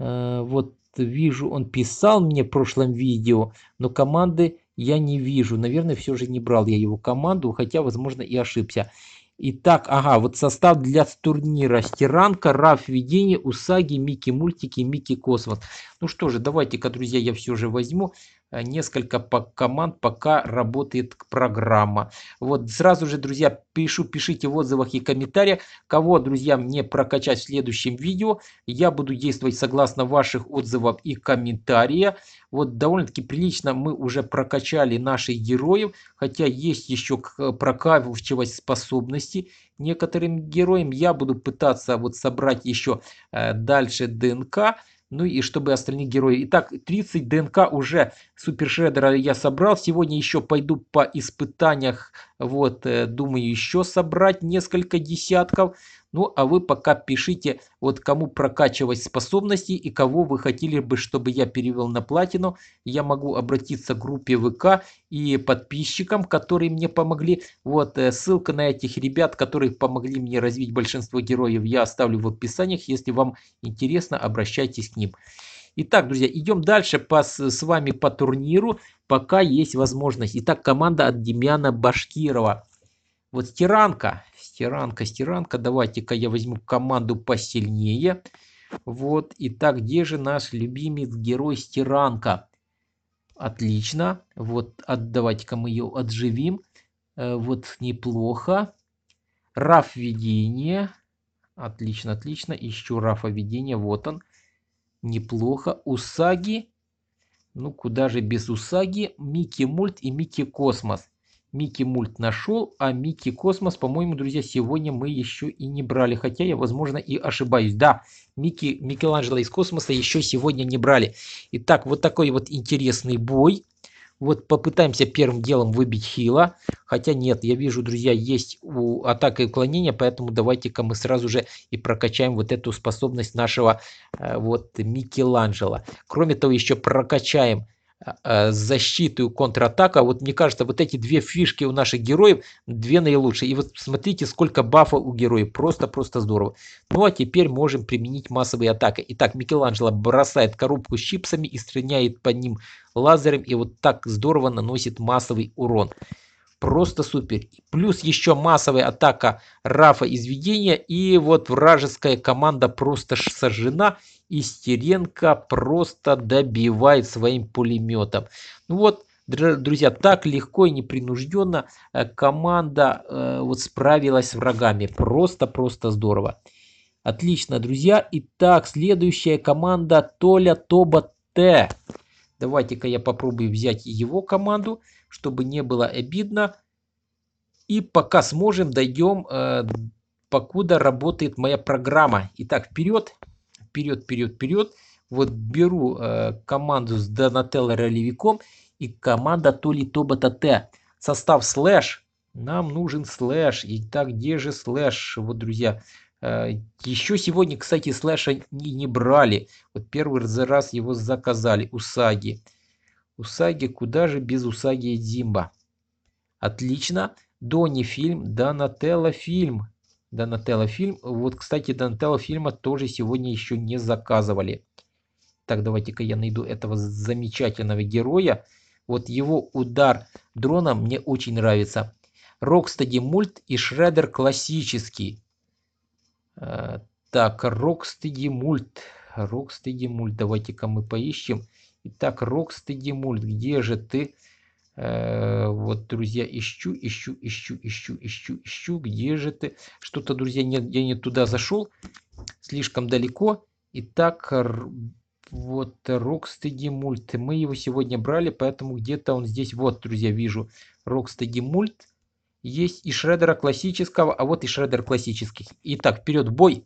Э, вот вижу, он писал мне в прошлом видео, но команды я не вижу. Наверное, все же не брал я его команду, хотя, возможно, и ошибся. Итак, ага, вот состав для турнира. Стиранка, Раф Видение, Усаги, Микки Мультики, Микки Космос. Ну что же, давайте-ка, друзья, я все же возьму э, несколько команд, пока работает программа. Вот сразу же, друзья, пишу, пишите в отзывах и комментариях, кого, друзья, мне прокачать в следующем видео. Я буду действовать согласно ваших отзывов и комментариев. Вот довольно-таки прилично мы уже прокачали наших героев, хотя есть еще э, прокачивать способности некоторым героям. Я буду пытаться вот собрать еще э, дальше ДНК. Ну и чтобы остальные герои. Итак, 30 ДНК уже супершредера я собрал. Сегодня еще пойду по испытаниях. Вот, э, думаю, еще собрать несколько десятков. Ну, а вы пока пишите, вот кому прокачивать способности и кого вы хотели бы, чтобы я перевел на платину. Я могу обратиться к группе ВК и подписчикам, которые мне помогли. Вот э, ссылка на этих ребят, которые помогли мне развить большинство героев, я оставлю в описании, Если вам интересно, обращайтесь к ним. Итак, друзья, идем дальше по, с вами по турниру, пока есть возможность. Итак, команда от Демьяна Башкирова. Вот Тиранка. Стиранка, стиранка. Давайте-ка я возьму команду посильнее. Вот. Итак, где же наш любимец герой стиранка? Отлично. Вот. От, давайте-ка мы ее отживим. Э, вот неплохо. Раф видения. Отлично, отлично. Ищу Рафа видения. Вот он. Неплохо. Усаги. Ну, куда же без Усаги? Микки Мульт и Микки Космос. Микки Мульт нашел, а Микки Космос, по-моему, друзья, сегодня мы еще и не брали. Хотя я, возможно, и ошибаюсь. Да, Микки, Микеланджело из Космоса еще сегодня не брали. Итак, вот такой вот интересный бой. Вот попытаемся первым делом выбить Хила. Хотя нет, я вижу, друзья, есть у атака и уклонение, поэтому давайте-ка мы сразу же и прокачаем вот эту способность нашего э, вот Микеланджело. Кроме того, еще прокачаем Э, защиту, контратака. Вот мне кажется, вот эти две фишки у наших героев, две наилучшие. И вот смотрите, сколько бафа у героев. Просто-просто здорово. Ну а теперь можем применить массовые атаки. Итак, Микеланджело бросает коробку с чипсами и стреляет по ним лазером. И вот так здорово наносит массовый урон. Просто супер. Плюс еще массовая атака Рафа изведения И вот вражеская команда просто сожжена. И Стеренко просто добивает своим пулеметом. Ну вот, друзья, так легко и непринужденно э, команда э, вот справилась с врагами. Просто-просто здорово. Отлично, друзья. Итак, следующая команда Толя Тоба Т. Давайте-ка я попробую взять его команду чтобы не было обидно. И пока сможем, дойдем, э, покуда работает моя программа. Итак, вперед, вперед, вперед, вперед. Вот беру э, команду с Донателло ролевиком и команда то ли то бата т. Состав слэш. Нам нужен слэш. Итак, где же слэш? Вот, друзья, э, еще сегодня, кстати, слэша не, не брали. Вот первый раз его заказали у Саги. Усаги куда же без Усаги и Дзимба. Отлично. Дони фильм, Донателло фильм. Донателло фильм. Вот, кстати, Донателло фильма тоже сегодня еще не заказывали. Так, давайте-ка я найду этого замечательного героя. Вот его удар дрона мне очень нравится. Рокстеди мульт и Шредер классический. Э, так, Рокстеди мульт. Рокстеди мульт. Давайте-ка мы поищем. Итак, Рокстеди мульт, где же ты? Э, вот, друзья, ищу, ищу, ищу, ищу, ищу, ищу, где же ты? Что-то, друзья, нет, я не туда зашел, слишком далеко. Итак, вот Рокстеди мульт. мы его сегодня брали, поэтому где-то он здесь, вот, друзья, вижу, Рокстеди мульт. Есть и шредера классического, а вот и шредер классических. Итак, вперед, бой!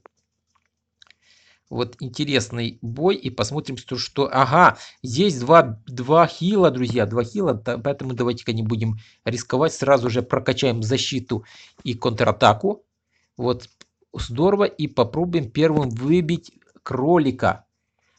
вот интересный бой и посмотрим, что, что ага, здесь два, два хила, друзья, два хила, поэтому давайте-ка не будем рисковать, сразу же прокачаем защиту и контратаку, вот, здорово, и попробуем первым выбить кролика,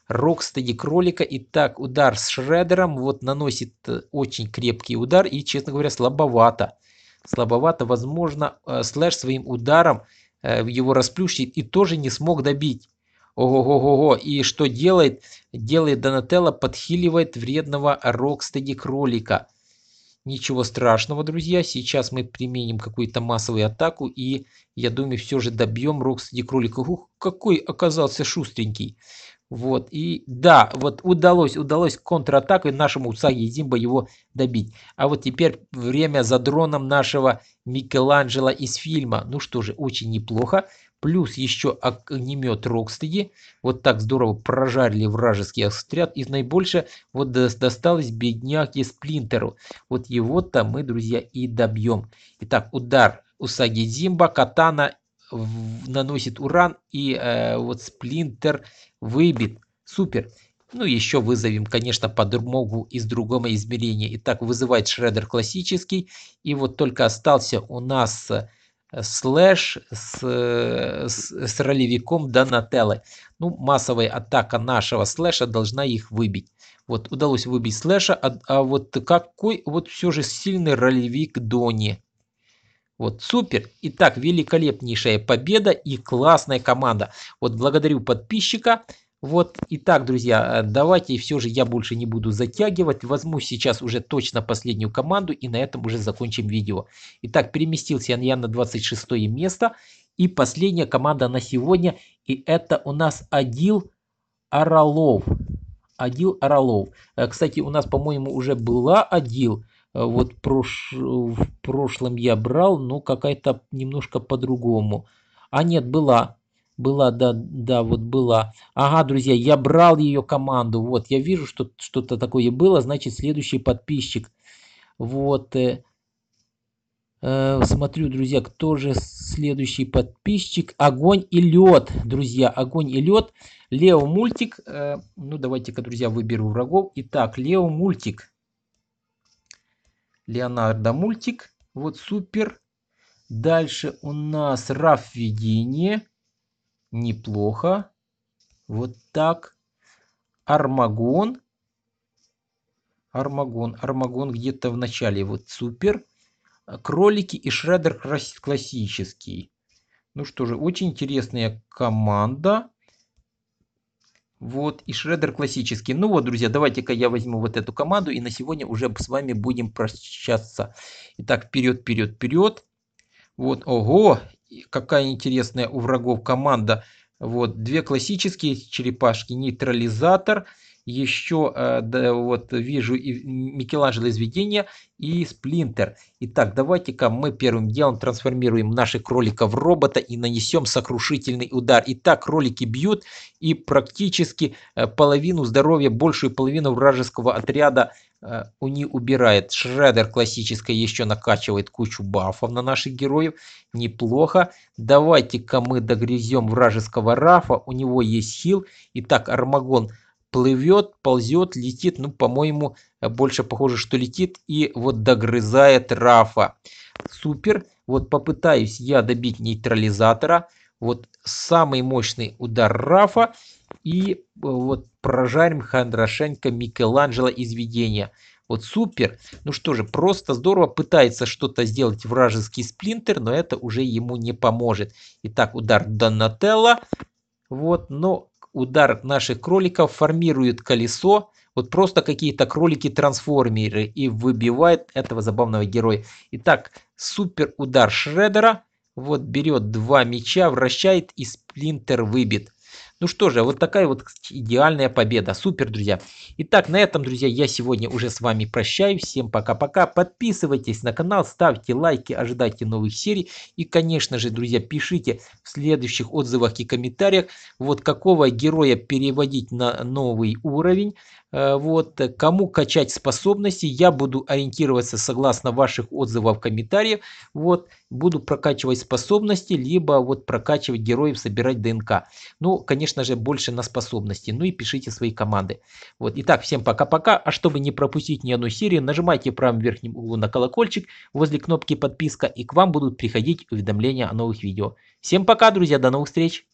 Рокстеди кролика. и так удар с шредером. Вот наносит э, очень крепкий удар. И, честно говоря, слабовато. Слабовато. Возможно, э, слэш своим ударом э, его расплющит. И тоже не смог добить. Ого-го-го-го. И что делает? Делает Донателло, подхиливает вредного Рокстеди кролика. Ничего страшного, друзья. Сейчас мы применим какую-то массовую атаку. И, я думаю, все же добьем Рокстеди кролика. Ух, какой оказался шустренький. Вот, и да, вот удалось, удалось контратакой нашему Усаги Зимба его добить. А вот теперь время за дроном нашего Микеланджело из фильма. Ну что же, очень неплохо. Плюс еще огнемет Рокстеди. Вот так здорово прожарили вражеский отряд. И наибольше вот досталось бедняке Сплинтеру. Вот его-то мы, друзья, и добьем. Итак, удар Усаги Зимба, Катана наносит уран. И э, вот Сплинтер выбит. Супер. Ну, еще вызовем, конечно, подмогу из другого измерения. Итак, вызывает Шредер классический. И вот только остался у нас... Э, слэш с, с, с ролевиком Донателлы. Ну, массовая атака нашего слэша должна их выбить. Вот, удалось выбить слэша, а, а вот какой вот все же сильный ролевик Дони. Вот, супер. Итак, великолепнейшая победа и классная команда. Вот, благодарю подписчика. Вот и так, друзья, э, давайте все же я больше не буду затягивать. Возьму сейчас уже точно последнюю команду и на этом уже закончим видео. Итак, переместился я на 26 место. И последняя команда на сегодня. И это у нас Адил Оролов. Адил Оролов. Э, кстати, у нас, по-моему, уже была Адил. Э, вот прош... в прошлом я брал, но какая-то немножко по-другому. А нет, была. Была, да, да, вот была. Ага, друзья, я брал ее команду. Вот, я вижу, что что-то такое было. Значит, следующий подписчик. Вот. Э, э, смотрю, друзья, кто же следующий подписчик? Огонь и лед, друзья. Огонь и лед. Лео Мультик. Э, ну, давайте-ка, друзья, выберу врагов. Итак, Лео Мультик. Леонардо Мультик. Вот супер. Дальше у нас Раф Видение неплохо. Вот так. Армагон. Армагон. Армагон где-то в начале. Вот супер. Кролики и Шреддер классический. Ну что же, очень интересная команда. Вот, и Шреддер классический. Ну вот, друзья, давайте-ка я возьму вот эту команду, и на сегодня уже с вами будем прощаться. Итак, вперед, вперед, вперед. Вот, ого, какая интересная у врагов команда. Вот, две классические черепашки, нейтрализатор еще э, да, вот вижу и Микеланджело изведение и Сплинтер. Итак, давайте-ка мы первым делом трансформируем наших кроликов в робота и нанесем сокрушительный удар. Итак, кролики бьют и практически э, половину здоровья, большую половину вражеского отряда у э, них убирает. Шредер классическая еще накачивает кучу бафов на наших героев. Неплохо. Давайте-ка мы догрязем вражеского Рафа. У него есть хил. Итак, Армагон плывет, ползет, летит, ну, по-моему, больше похоже, что летит и вот догрызает Рафа. Супер, вот попытаюсь я добить нейтрализатора, вот самый мощный удар Рафа и э, вот прожарим Хандрашенко Микеланджело из видения. Вот супер. Ну что же, просто здорово. Пытается что-то сделать вражеский сплинтер, но это уже ему не поможет. Итак, удар Донателло. Вот, но удар наших кроликов формирует колесо, вот просто какие-то кролики-трансформеры и выбивает этого забавного героя. Итак, супер удар Шредера, вот берет два мяча, вращает и сплинтер выбит. Ну что же, а вот такая вот идеальная победа. Супер, друзья. Итак, на этом, друзья, я сегодня уже с вами прощаюсь. Всем пока-пока. Подписывайтесь на канал, ставьте лайки, ожидайте новых серий. И, конечно же, друзья, пишите в следующих отзывах и комментариях, вот какого героя переводить на новый уровень. Э, вот, э, кому качать способности, я буду ориентироваться согласно ваших отзывов, в комментариях. Вот, буду прокачивать способности, либо вот прокачивать героев, собирать ДНК. Ну, конечно же, больше на способности. Ну и пишите свои команды. Вот, итак, всем пока-пока. А чтобы не пропустить ни одну серию, нажимайте в правом верхнем углу на колокольчик возле кнопки подписка, и к вам будут приходить уведомления о новых видео. Всем пока, друзья, до новых встреч!